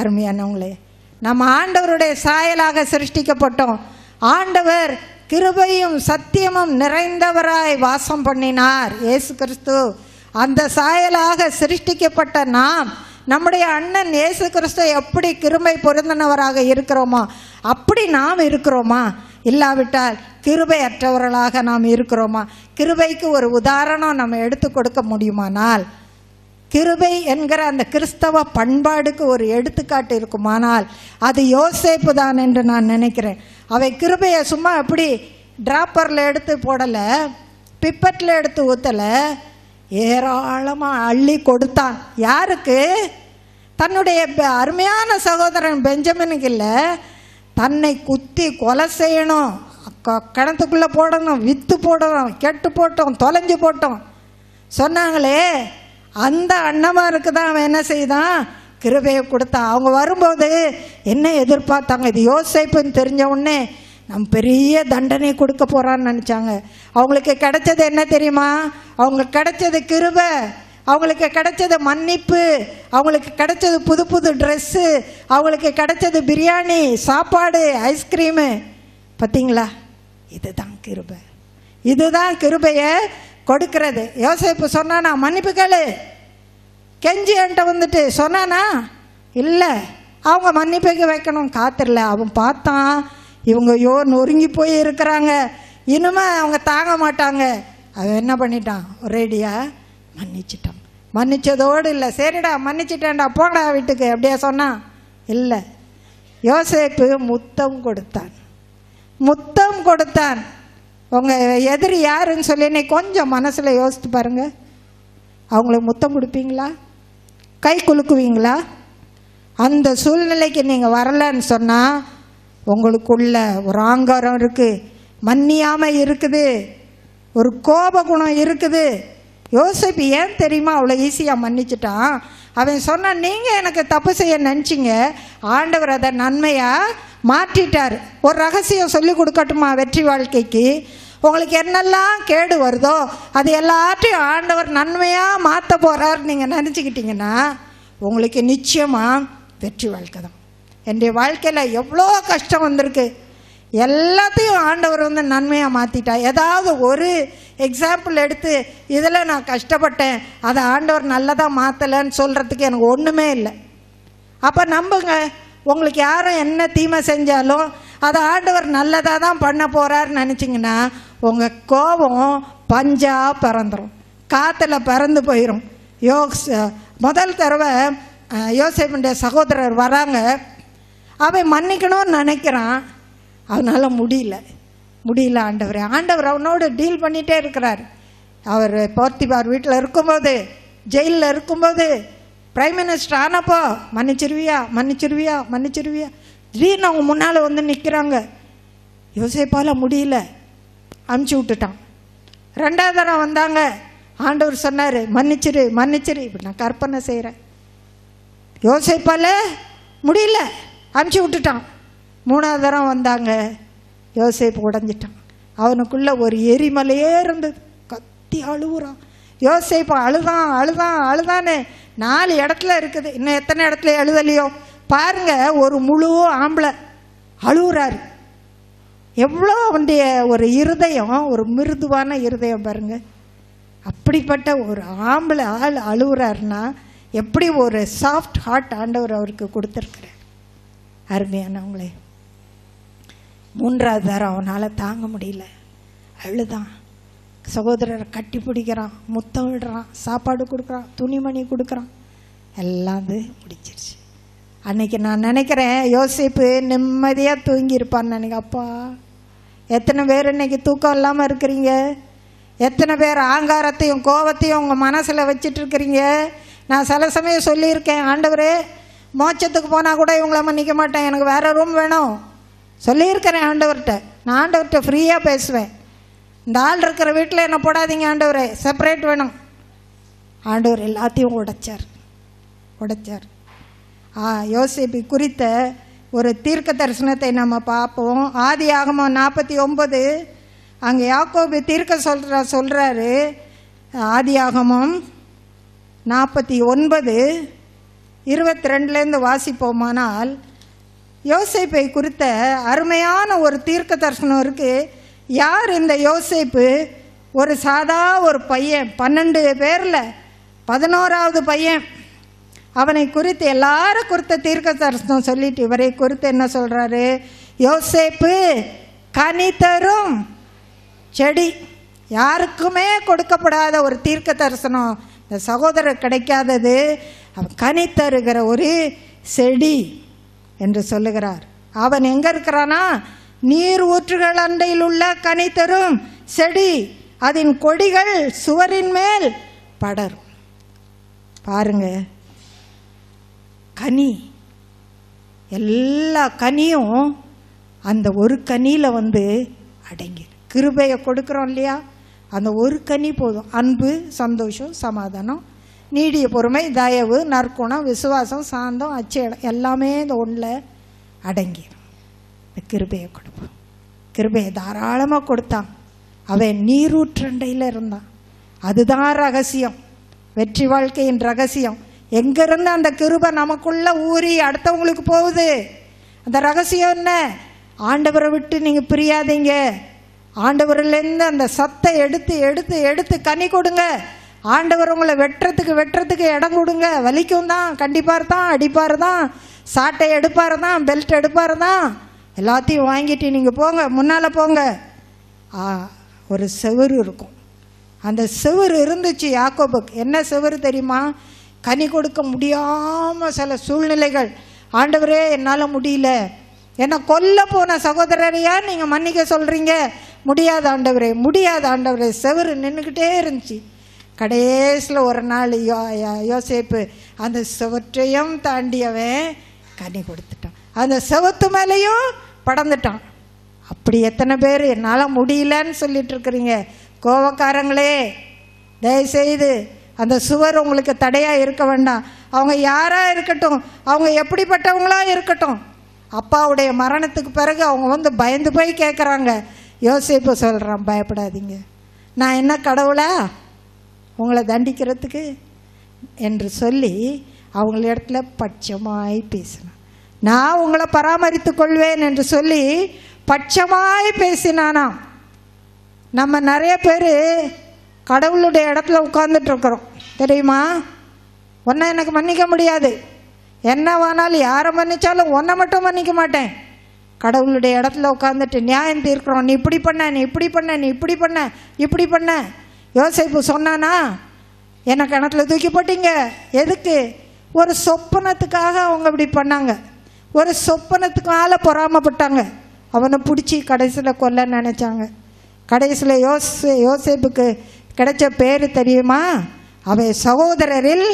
அருமையானவங்களே நம்ம ஆண்டவருடைய சாயலாக சிருஷ்டிக்கப்பட்டோம் ஆண்டவர் கிருபையும் சத்தியமும் நிறைந்தவராய் வாசம் பண்ணினார் இயேசு கிறிஸ்து அந்த சாயலாக சிருஷ்டிக்கப்பட்ட நாம் நம்முடைய அண்ணன் இயேசு கிறிஸ்து எப்படி கிருமை பொருந்தினவராக இருக்கிறோமா அப்படி நாம் இருக்கிறோமா இல்லாவிட்டால் கிருபை அற்றவர்களாக நாம் இருக்கிறோமா கிருபைக்கு ஒரு உதாரணம் நம்ம எடுத்து கொடுக்க முடியுமானால் கிருபை என்கிற அந்த கிறிஸ்தவ பண்பாடுக்கு ஒரு எடுத்துக்காட்டு இருக்குமானால் அது யோசேப்பு தான் என்று நான் நினைக்கிறேன் அவை கிருபையை சும்மா அப்படி டிராப்பரில் எடுத்து போடலை பிப்பட்டில் எடுத்து ஊற்றலை ஏராளமாக அள்ளி கொடுத்தான் யாருக்கு தன்னுடைய அருமையான சகோதரன் பெஞ்சமினுக்கு இல்லை தன்னை குத்தி கொலை செய்யணும் கிணத்துக்குள்ளே போடணும் விற்று போடணும் கெட்டு போட்டோம் தொலைஞ்சு போட்டோம் சொன்னாங்களே அந்த அண்ணமாருக்கு தான் அவன் என்ன செய்தான் கிருபையை கொடுத்தான் அவங்க வரும்போது என்ன எதிர்பார்த்தாங்க இது யோசிப்புன்னு தெரிஞ்ச உடனே நம் பெரிய தண்டனை கொடுக்க போகிறான்னு நினச்சாங்க அவங்களுக்கு கிடைச்சது என்ன தெரியுமா அவங்களுக்கு கிடைச்சது கிருபை அவங்களுக்கு கிடைச்சது மன்னிப்பு அவங்களுக்கு கிடைச்சது புது புது ட்ரெஸ்ஸு அவங்களுக்கு கிடைச்சது பிரியாணி சாப்பாடு ஐஸ்கிரீமு பார்த்தீங்களா இதுதான் கிருபை இதுதான் கிருபையை கொடுக்கிறது யோசிப்பு சொன்னானா மன்னிப்பு கேளு கெஞ்சி என்கிட்ட வந்துட்டு சொன்னானா இல்லை அவங்க மன்னிப்புக்கு வைக்கணும் காத்திரல அவன் பார்த்தான் இவங்க யோ நொறுங்கி போய் இருக்கிறாங்க இனிமே அவங்க தாங்க மாட்டாங்க அவன் என்ன பண்ணிட்டான் ஒரேடியாக மன்னிச்சிட்டான் மன்னிச்சதோடு இல்லை சரிடா மன்னிச்சிட்டேன்டா போடா வீட்டுக்கு அப்படியே சொன்னான் இல்லை யோசேப்பு முத்தம் கொடுத்தான் முத்தம் கொடுத்தான் உங்கள் எதிரி யாருன்னு சொல்லி நீ கொஞ்சம் மனசில் யோசித்து பாருங்கள் அவங்களுக்கு முத்தம் கொடுப்பீங்களா கை குலுக்குவீங்களா அந்த சூழ்நிலைக்கு நீங்கள் வரலன்னு சொன்னால் உங்களுக்குள்ள ஒரு ஆங்காரம் இருக்குது மன்னியாமல் இருக்குது ஒரு கோப குணம் இருக்குது யோசிப்பு ஏன் தெரியுமா அவ்வளோ ஈஸியாக மன்னிச்சிட்டான் அவன் சொன்னான் நீங்கள் எனக்கு தப்பு செய்ய நினச்சிங்க ஆண்டவர் அதை நன்மையாக மாற்றிட்டார் ஒரு ரகசியம் சொல்லி கொடுக்கட்டுமா வெற்றி வாழ்க்கைக்கு உங்களுக்கு என்னெல்லாம் கேடு வருதோ அது எல்லாத்தையும் ஆண்டவர் நன்மையாக மாற்ற போகிறார் நீங்கள் நினச்சிக்கிட்டிங்கன்னா உங்களுக்கு நிச்சயமாக வெற்றி வாழ்க்கை தான் என்னுடைய வாழ்க்கையில் எவ்வளோ கஷ்டம் வந்திருக்கு எல்லாத்தையும் ஆண்டவர் வந்து நன்மையாக மாற்றிட்டா ஏதாவது ஒரு எக்ஸாம்பிள் எடுத்து இதில் நான் கஷ்டப்பட்டேன் அதை ஆண்டவர் நல்லதாக மாற்றலைன்னு சொல்கிறதுக்கு எனக்கு ஒன்றுமே இல்லை அப்போ நம்புங்க உங்களுக்கு யாரும் என்ன தீமை செஞ்சாலும் அதை ஆண்டவர் நல்லதாக தான் பண்ண போகிறாருன்னு நினச்சிங்கன்னா உங்கள் கோபம் பஞ்சா பறந்துடும் காற்றுல பறந்து போயிடும் யோ முதல் தடவை யோசிப்புடைய சகோதரர் வராங்க அவன் மன்னிக்கணும்னு நினைக்கிறான் அதனால முடியல முடியல ஆண்டவர் ஆண்டவர் அவனோடு டீல் பண்ணிகிட்டே இருக்கிறார் அவர் போர்த்திபார் வீட்டில் இருக்கும்போது ஜெயிலில் இருக்கும்போது பிரைம் மினிஸ்டர் ஆனப்போ மன்னிச்சிருவியா மன்னிச்சிருவியா மன்னிச்சிருவியா திடீர்னு அவங்க முன்னால் வந்து நிற்கிறாங்க யோசிப்பால் முடியல அமுச்சு விட்டுட்டான் ரெண்டாவது தரம் வந்தாங்க ஆண்டவர் சொன்னார் மன்னிச்சிரு மன்னிச்சிரு இப்படி நான் கற்பனை செய்கிறேன் யோசிப்பால முடியல அமுச்சு விட்டுட்டான் மூணாவது தரம் வந்தாங்க யோசிப்பு உடஞ்சிட்டான் அவனுக்குள்ளே ஒரு எரிமலையே இருந்தது கத்தி அழுகுறான் யோசிப்பு அழுதான் அழுதான் அழுதானே நாலு இடத்துல இருக்குது இன்னும் எத்தனை இடத்துல எழுதலையோ பாருங்க ஒரு முழு ஆம்பளை அழுகுறாரு எவ்வளோ அவனுடைய ஒரு இருதயம் ஒரு மிருதுவான இருதயம் பாருங்க அப்படிப்பட்ட ஒரு ஆம்பளை ஆள் அழுகுறாருன்னா எப்படி ஒரு சாஃப்ட் ஹார்ட் ஆண்டவர் அவருக்கு கொடுத்துருக்கிறார் அருமையானவங்களே
மூன்றாவது தரம்
அவனால் தாங்க முடியல அழுதான் சகோதரரை கட்டி பிடிக்கிறான் முத்தம் விடுறான் சாப்பாடு கொடுக்குறான் துணிமணி கொடுக்குறான் எல்லாம் அது முடிச்சிருச்சு அன்னைக்கு நான் நினைக்கிறேன் யோசிப்பு நிம்மதியாக தூங்கியிருப்பான்னு நினைக்க அப்பா எத்தனை பேர் இன்னைக்கு தூக்கம் இல்லாமல் இருக்கிறீங்க எத்தனை பேர் ஆங்காரத்தையும் கோபத்தையும் உங்கள் மனசில் வச்சிட்ருக்கிறீங்க நான் சில சமயம் சொல்லியிருக்கேன் ஆண்டவரே மோச்சத்துக்கு போனால் கூட இவங்கள மன்னிக்க மாட்டேன் எனக்கு வேறு ரூம் வேணும் சொல்லியிருக்கிறேன் ஆண்டவர்கிட்ட நான் ஆண்டவர்கிட்ட ஃப்ரீயாக பேசுவேன் இந்த ஆள் இருக்கிற வீட்டில் என்ன போடாதீங்க ஆண்டவரே செப்பரேட் வேணும் ஆண்டவர் எல்லாத்தையும் உடைச்சார் உடைச்சார் யோசிப்பு குறித்த ஒரு தீர்க்க தரிசனத்தை நம்ம பார்ப்போம் ஆதி ஆகமோ நாற்பத்தி ஒம்பது அங்கே யாக்கோபு தீர்க்க சொல்கிற சொல்கிறாரு ஆதி ஆகமம் நாற்பத்தி ஒன்பது இருபத்தி ரெண்டுலேருந்து வாசிப்போமானால் யோசிப்பை குறித்த அருமையான ஒரு தீர்க்க தரிசனம் இருக்குது யார் இந்த யோசிப்பு ஒரு சாதா ஒரு பையன் பன்னெண்டு பேரில் பதினோராவது பையன் அவனை குறித்து எல்லாரும் குறித்த தீர்க்க தரிசனம் சொல்லிட்டு இவரை குறித்து என்ன சொல்கிறாரு யோசேப்பு கனி தரும் செடி யாருக்குமே கொடுக்கப்படாத ஒரு தீர்க்க தரிசனம் இந்த சகோதரர் கிடைக்காதது அவன் கனி தருகிற ஒரு செடி என்று சொல்லுகிறார் அவன் எங்கே இருக்கிறானா நீர் ஊற்றுகள் அண்டையில் உள்ள கனி தரும் செடி அதன் கொடிகள் சுவரின் மேல் படரும் பாருங்கள் கனி எல்லா கனியும் அந்த ஒரு கனியில் வந்து அடங்கி கிருபையை கொடுக்குறோம் இல்லையா அந்த ஒரு கனி போதும் அன்பு சந்தோஷம் சமாதானம் நீடிய பொறுமை தயவு நற்குணம் விசுவாசம் சாந்தம் அச்சேடம் எல்லாமே இந்த ஒன்றில் அடங்கி இந்த கிருபையை கொடுப்போம் கிருபையை தாராளமாக கொடுத்தான் அவன் நீரூற்றண்டையில் இருந்தான் அதுதான் ரகசியம் வெற்றி வாழ்க்கையின் ரகசியம் எங்கேருந்து அந்த கிருபை நமக்குள்ளே ஊறி அடுத்தவங்களுக்கு போகுது அந்த ரகசியம் என்ன ஆண்டவரை விட்டு நீங்கள் பிரியாதீங்க ஆண்டவரிலேருந்து அந்த சத்தை எடுத்து எடுத்து எடுத்து கனி கொடுங்க ஆண்டவர் உங்களை வெட்டுறதுக்கு வெட்டுறதுக்கு இடம் கொடுங்க வலிக்கும் தான் கண்டிப்பாக தான் அடிப்பார் தான் சாட்டை எடுப்பார் தான் பெல்ட் எடுப்பார் தான் எல்லாத்தையும் வாங்கிட்டு நீங்கள் போங்க முன்னால் போங்க ஒரு செவரு இருக்கும் அந்த செவரு இருந்துச்சு யாக்கோபுக்கு என்ன செவரு தெரியுமா கனி கொடுக்க முடியாமல் சில சூழ்நிலைகள் ஆண்டவரே என்னால் முடியல என்னை கொல்ல போன சகோதரரையா நீங்கள் மன்னிக்க சொல்கிறீங்க முடியாத ஆண்டவரே முடியாத ஆண்டவரே செவரு நின்றுக்கிட்டே இருந்துச்சு கடைசியில் ஒரு நாள் யோ யோசேப்பு அந்த செவற்றையும் தாண்டியவன் கனி கொடுத்துட்டான் அந்த செவத்து மேலேயும் படந்துட்டான் அப்படி எத்தனை பேர் என்னால் முடியலன்னு சொல்லிட்டு இருக்கிறீங்க கோவக்காரங்களே தயவுசெய்து அந்த சுவர் உங்களுக்கு தடையாக இருக்க வேண்டாம் அவங்க யாராக இருக்கட்டும் அவங்க எப்படிப்பட்டவங்களாக இருக்கட்டும் அப்பாவுடைய மரணத்துக்கு பிறகு அவங்க வந்து பயந்து போய் கேட்குறாங்க யோசிப்பு சொல்கிறான் பயப்படாதீங்க நான் என்ன கடவுளா உங்களை தண்டிக்கிறதுக்கு என்று சொல்லி அவங்கள இடத்துல பட்சமாய் பேசினான் நான் உங்களை பராமரித்து கொள்வேன் என்று சொல்லி பட்சமாய் பேசினானாம் நம்ம நிறைய பேர் கடவுளுடைய இடத்துல உட்காந்துட்டுருக்குறோம் தெரியுமா ஒன்றை எனக்கு மன்னிக்க முடியாது என்ன வேணாலும் யாரை மன்னித்தாலும் ஒன்றை மட்டும் மன்னிக்க மாட்டேன் கடவுளுடைய இடத்துல உட்காந்துட்டு நியாயம் தீர்க்கிறோம் நீ இப்படி பண்ண நீ இப்படி பண்ண நீ இப்படி பண்ண இப்படி பண்ண யோசிப்பு சொன்னானா என்னை கிணத்துல தூக்கி போட்டிங்க எதுக்கு ஒரு சொப்பனத்துக்காக அவங்க இப்படி பண்ணாங்க ஒரு சொப்பனத்துக்கால பொறாமப்பட்டாங்க அவனை பிடிச்சி கடைசியில் கொல்ல நினச்சாங்க கடைசியில் யோசி யோசிப்புக்கு கிடைச்ச பேர் தெரியுமா அவன் சகோதரரில்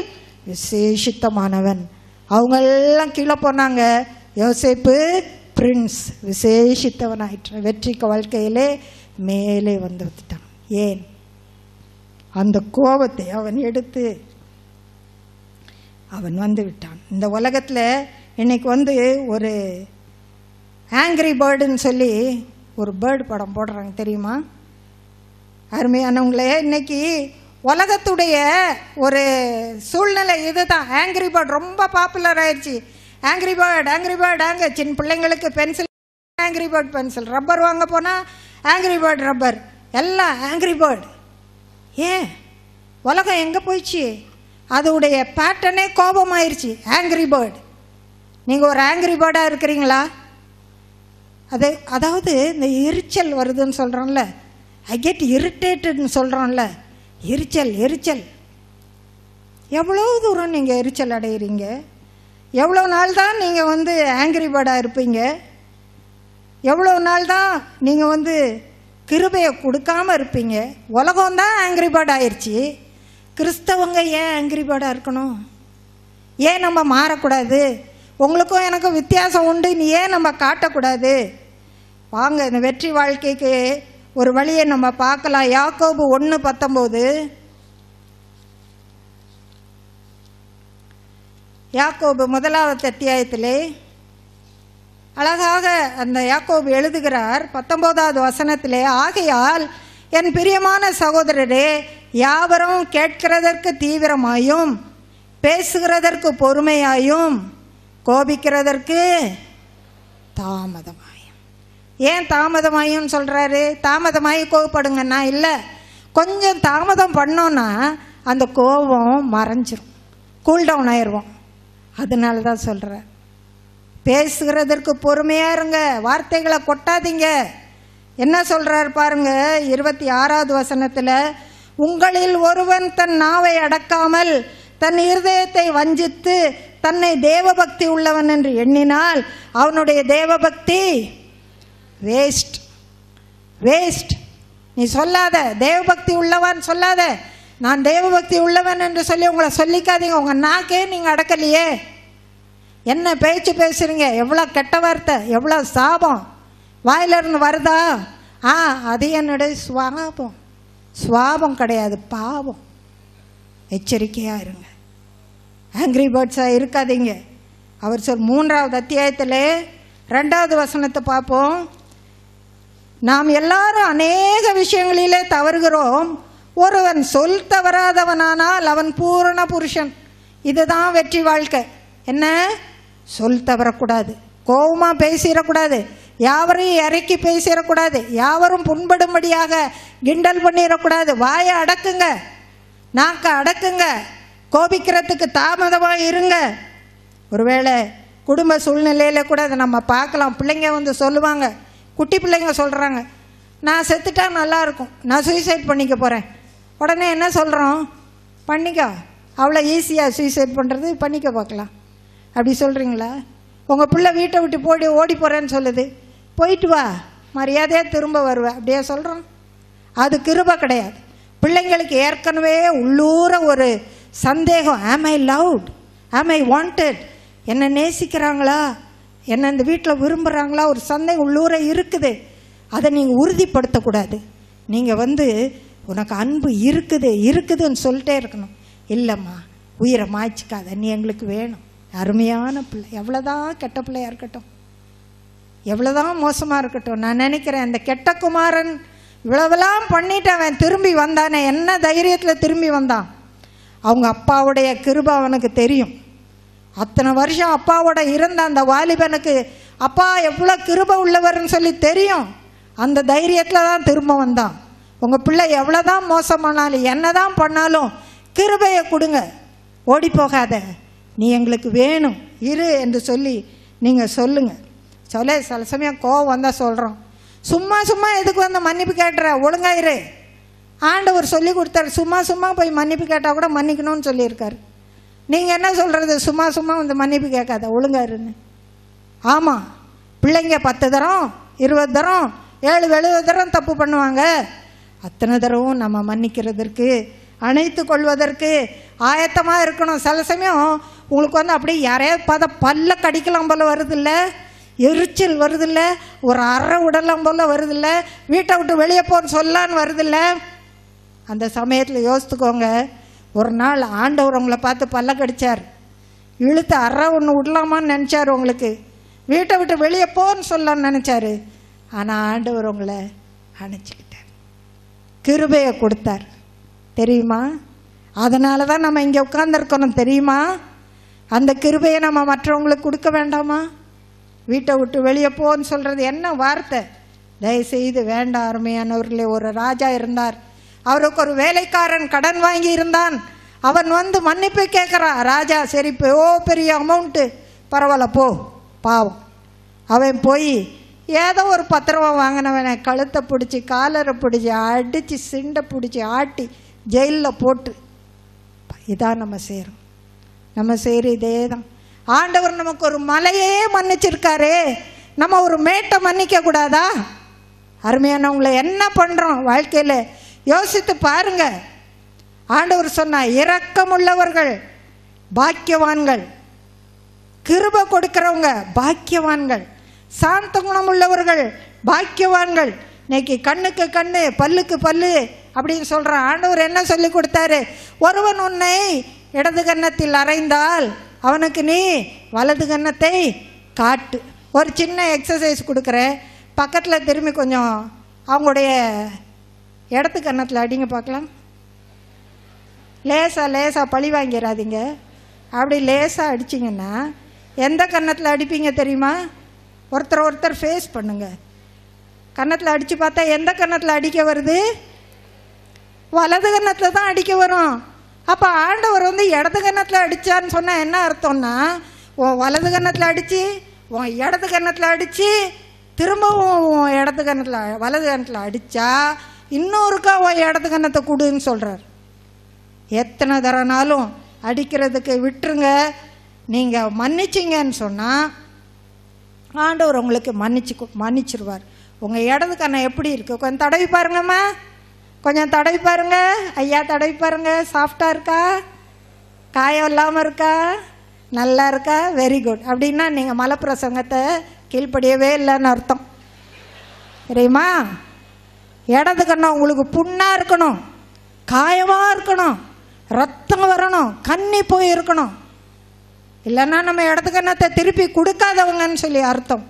விசேஷித்தமானவன் அவங்கெல்லாம் கீழே போனாங்க யோசிப்பு பிரின்ஸ் விசேஷித்தவன் விசேஷித்தவனாயிற்று வெற்றிக்கு வாழ்க்கையிலே மேலே வந்து விட்டுட்டான் ஏன் அந்த கோபத்தை அவன் எடுத்து அவன் வந்து விட்டான் இந்த உலகத்தில் இன்னைக்கு வந்து ஒரு ஆங்கிரி பேர்டுன்னு சொல்லி ஒரு பேர்டு படம் போடுறாங்க தெரியுமா அருமையானவங்களே இன்னைக்கு உலகத்துடைய ஒரு சூழ்நிலை இதுதான் ஆங்கிரி பேர்ட் ரொம்ப பாப்புலர் ஆயிடுச்சு ஆங்கிரி பேர்ட் ஆங்கிரி பேர்ட் ஆங்க சின்ன பிள்ளைங்களுக்கு pencil angry bird pencil rubber வாங்க போனால் ஆங்கிரி பேர்ட் ரப்பர் எல்லாம் ஆங்கிரி பேர்டு ஏன் உலகம் எங்கே போயிடுச்சு அதோடைய பேட்டர்னே கோபமாயிருச்சு ஆங்கிரி பேர்டு நீங்கள் ஒரு ஆங்கிரி பேர்டாக இருக்கிறீங்களா அது அதாவது இந்த எரிச்சல் வருதுன்னு சொல்கிறோம்ல ஐ கெட் இரிட்டேட்டட்னு சொல்கிறோம்ல எரிச்சல் எரிச்சல் எவ்வளோ தூரம் நீங்கள் எரிச்சல் அடைகிறீங்க எவ்வளோ நாள் தான் நீங்கள் வந்து ஆங்கிரி பேர்டாக இருப்பீங்க எவ்வளோ நாள் தான் நீங்கள் வந்து கிருபையை கொடுக்காமல் இருப்பீங்க உலகம் தான் ஆங்கிரி பேர்ட் ஆயிடுச்சு கிறிஸ்தவங்க ஏன் ஆங்கிரி பேர்டாக இருக்கணும் ஏன் நம்ம மாறக்கூடாது உங்களுக்கும் எனக்கும் வித்தியாசம் உண்டு நீ ஏன் நம்ம காட்டக்கூடாது வாங்க இந்த வெற்றி வாழ்க்கைக்கு ஒரு வழியை நம்ம பார்க்கலாம் யாக்கோபு ஒன்று பத்தொம்போது யாக்கோபு முதலாவது அத்தியாயத்திலே அழகாக அந்த யாக்கோபு எழுதுகிறார் பத்தொம்போதாவது வசனத்திலே ஆகையால் என் பிரியமான சகோதரரே யாவரும் கேட்கிறதற்கு தீவிரமாயும் பேசுகிறதற்கு பொறுமையாயும் கோபிக்கிறதற்கு தாமதமாக ஏன் தாமதமாயும் சொல்கிறாரு தாமதமாகி கோவப்படுங்கன்னா இல்லை கொஞ்சம் தாமதம் பண்ணோன்னா அந்த கோபம் மறைஞ்சிரும் கூல்டவுன் ஆயிடுவோம் அதனால தான் சொல்கிறேன் பேசுகிறதற்கு பொறுமையாக இருங்க வார்த்தைகளை கொட்டாதீங்க என்ன சொல்கிறார் பாருங்க இருபத்தி ஆறாவது வசனத்தில் உங்களில் ஒருவன் தன் நாவை அடக்காமல் தன் இருதயத்தை வஞ்சித்து தன்னை தேவபக்தி உள்ளவன் என்று எண்ணினால் அவனுடைய தேவபக்தி வேஸ்ட் வேஸ்ட் நீ சொல்லாத தேவபக்தி உள்ளவன் சொல்லாத நான் தேவபக்தி உள்ளவன் என்று சொல்லி உங்களை சொல்லிக்காதீங்க உங்கள் நாக்கே நீங்கள் அடக்கலையே என்ன பேச்சு பேசுகிறீங்க எவ்வளோ கெட்ட வார்த்தை எவ்வளோ சாபம் வாயிலிருந்து வருதா ஆ அது என்னுடைய சுவாபம் சுவாபம் கிடையாது பாவம் எச்சரிக்கையாக இருங்க ஆங்கிரி பேர்ட்ஸாக இருக்காதீங்க அவர் சொல் மூன்றாவது அத்தியாயத்தில் ரெண்டாவது வசனத்தை பார்ப்போம் நாம் எல்லாரும் அநேக விஷயங்களிலே தவறுகிறோம் ஒருவன் சொல் தவறாதவனானால் அவன் பூரண புருஷன் இதுதான் வெற்றி வாழ்க்கை என்ன சொல் தவறக்கூடாது கோபமாக பேசிடக்கூடாது யாவரையும் இறக்கி பேசிடக்கூடாது யாவரும் புண்படும்படியாக கிண்டல் பண்ணிடக்கூடாது வாயை அடக்குங்க நாக்கை அடக்குங்க கோபிக்கிறதுக்கு தாமதமாக இருங்க ஒருவேளை குடும்ப சூழ்நிலையில் கூட அதை நம்ம பார்க்கலாம் பிள்ளைங்க வந்து சொல்லுவாங்க குட்டி பிள்ளைங்க சொல்கிறாங்க நான் செத்துட்டா நல்லாயிருக்கும் நான் சூசைட் பண்ணிக்க போகிறேன் உடனே என்ன சொல்கிறோம் பண்ணிக்கோ அவ்வளோ ஈஸியாக சூசைட் பண்ணுறது பண்ணிக்க பார்க்கலாம் அப்படி சொல்கிறீங்களா உங்கள் பிள்ளை வீட்டை விட்டு போடி ஓடி போகிறேன்னு சொல்லுது போயிட்டு வா மரியாதையாக திரும்ப வருவேன் அப்படியே சொல்கிறோம் அது கிருப கிடையாது பிள்ளைங்களுக்கு ஏற்கனவே உள்ளூர ஒரு சந்தேகம் ஆம் ஐ லவ்ட் ஆம் ஐ வாண்டட் என்னை நேசிக்கிறாங்களா என்ன இந்த வீட்டில் விரும்புகிறாங்களா ஒரு சந்தை உள்ளூரை இருக்குது அதை நீங்கள் உறுதிப்படுத்தக்கூடாது நீங்கள் வந்து உனக்கு அன்பு இருக்குது இருக்குதுன்னு சொல்லிட்டே இருக்கணும் இல்லைம்மா உயிரை மாய்ச்சிக்காத நீ எங்களுக்கு வேணும் அருமையான பிள்ளை எவ்வளோதான் கெட்ட பிள்ளையாக இருக்கட்டும் எவ்வளோதான் மோசமாக இருக்கட்டும் நான் நினைக்கிறேன் அந்த கெட்ட குமாரன் இவ்வளவெல்லாம் பண்ணிட்டு அவன் திரும்பி வந்தானே என்ன தைரியத்தில் திரும்பி வந்தான் அவங்க அப்பாவுடைய கிருபா அவனுக்கு தெரியும் அத்தனை வருஷம் அப்பாவோட இருந்த அந்த வாலிபனுக்கு அப்பா எவ்வளோ கிருப உள்ளவர்னு சொல்லி தெரியும் அந்த தைரியத்தில் தான் திரும்ப வந்தான் உங்கள் பிள்ளை எவ்வளோ தான் மோசமானாலும் என்ன தான் பண்ணாலும் கிருபையை கொடுங்க ஓடி போகாத நீ எங்களுக்கு வேணும் இரு என்று சொல்லி நீங்கள் சொல்லுங்கள் சொல்ல சில சமயம் கோவம் வந்தால் சொல்கிறோம் சும்மா சும்மா எதுக்கு வந்து மன்னிப்பு கேட்டுற ஒழுங்காயிரு ஆண்டவர் சொல்லி கொடுத்தாரு சும்மா சும்மா போய் மன்னிப்பு கேட்டால் கூட மன்னிக்கணும்னு சொல்லியிருக்காரு நீங்கள் என்ன சொல்கிறது சும்மா சும்மா வந்து மன்னிப்பு கேட்காத ஒழுங்காருன்னு ஆமாம் பிள்ளைங்க பத்து தரம் இருபது தரம் ஏழு எழுபது தரம் தப்பு பண்ணுவாங்க அத்தனை தரவும் நம்ம மன்னிக்கிறதற்கு அணைத்து கொள்வதற்கு ஆயத்தமாக இருக்கணும் சில சமயம் உங்களுக்கு வந்து அப்படியே யாரையாவது பத பல்ல கடிக்கலாம் போல் வருதில்ல எரிச்சல் வருதில்ல ஒரு அறை உடலாம் போல் வருதில்ல வீட்டை விட்டு வெளியே போன்னு சொல்லான்னு வருதில்ல அந்த சமயத்தில் யோசித்துக்கோங்க ஒரு நாள் ஆண்டவர் உங்களை பார்த்து பல்ல கடித்தார் இழுத்து அற ஒன்று விடலாமான்னு நினச்சார் உங்களுக்கு வீட்டை விட்டு வெளியே போன்னு சொல்லலாம்னு நினச்சார் ஆனால் ஆண்டவர் உங்களை அணைச்சிக்கிட்டார் கிருபையை கொடுத்தார் தெரியுமா அதனால தான் நம்ம இங்கே உட்காந்துருக்கணும் தெரியுமா அந்த கிருபையை நம்ம மற்றவங்களுக்கு கொடுக்க வேண்டாமா வீட்டை விட்டு வெளியே போன்னு சொல்கிறது என்ன வார்த்தை தயவுசெய்து வேண்டாம் அருமையானவர்களே ஒரு ராஜா இருந்தார் அவருக்கு ஒரு வேலைக்காரன் கடன் வாங்கி இருந்தான் அவன் வந்து மன்னிப்பு கேட்குறான் ராஜா சரி ஓ பெரிய அமௌண்ட்டு பரவாயில்ல போ பாவம் அவன் போய் ஏதோ ஒரு பத்திரவம் வாங்கினவனை கழுத்தை பிடிச்சி காலரை பிடிச்சி அடித்து சிண்டை பிடிச்சி ஆட்டி ஜெயிலில் போட்டு இதான் நம்ம செய்கிறோம் நம்ம செய்கிற இதே தான் ஆண்டவர் நமக்கு ஒரு மலையே மன்னிச்சிருக்காரு நம்ம ஒரு மேட்டை மன்னிக்க கூடாதா அருமையானவங்களை என்ன பண்ணுறோம் வாழ்க்கையில் யோசித்து பாருங்க ஆண்டவர் இரக்கம் உள்ளவர்கள் பாக்கியவான்கள் கிருப கொடுக்கிறவங்க பாக்கியவான்கள் சாந்த குணம் உள்ளவர்கள் பாக்கியவான்கள் இன்னைக்கு கண்ணுக்கு கண்ணு பல்லுக்கு பல்லு அப்படின்னு சொல்கிற ஆண்டவர் என்ன சொல்லி கொடுத்தாரு ஒருவன் உன்னை இடது கன்னத்தில் அரைந்தால் அவனுக்கு நீ வலது கன்னத்தை காட்டு ஒரு சின்ன எக்ஸசைஸ் கொடுக்குற பக்கத்தில் திரும்பி கொஞ்சம் அவங்களுடைய இடத்து கன்னத்தில் அடிங்க பார்க்கலாம் லேசாக லேசாக பழி வாங்கிடாதீங்க அப்படி லேசாக அடிச்சிங்கன்னா எந்த கன்னத்தில் அடிப்பீங்க தெரியுமா ஒருத்தர் ஒருத்தர் ஃபேஸ் பண்ணுங்க கன்னத்தில் அடித்து பார்த்தா எந்த கன்னத்தில் அடிக்க வருது வலது கன்னத்தில் தான் அடிக்க வரும் அப்போ ஆண்டவர் வந்து இடது கன்னத்தில் அடித்தான்னு சொன்னால் என்ன அர்த்தம்னா உன் வலது கன்னத்தில் அடித்து உன் இடது கன்னத்தில் அடித்து திரும்பவும் உன் இடது கன்னத்தில் வலது கன்னத்தில் அடித்தா இன்னொருக்கா இடது கன்னத்தை கொடுன்னு சொல்கிறார் எத்தனை தரனாலும் அடிக்கிறதுக்கு விட்டுருங்க நீங்கள் மன்னிச்சிங்கன்னு சொன்னால் ஆண்டவர் உங்களுக்கு மன்னிச்சு மன்னிச்சிருவார் உங்கள் இடது கண்ணை எப்படி இருக்குது கொஞ்சம் தடவி பாருங்கம்மா கொஞ்சம் தடவி பாருங்க ஐயா தடவி பாருங்க சாஃப்டாக இருக்கா காயம் இல்லாமல் இருக்கா நல்லா இருக்கா வெரி குட் அப்படின்னா நீங்கள் மலை பிரசங்கத்தை கீழ்ப்படியவே இல்லைன்னு அர்த்தம் தெரியுமா இடது கண்ணம் உங்களுக்கு புண்ணாக இருக்கணும் காயமாக இருக்கணும் ரத்தம் வரணும் கண்ணி போய் இருக்கணும் இல்லைன்னா நம்ம இடத்து கண்ணத்தை திருப்பி கொடுக்காதவங்கன்னு சொல்லி அர்த்தம்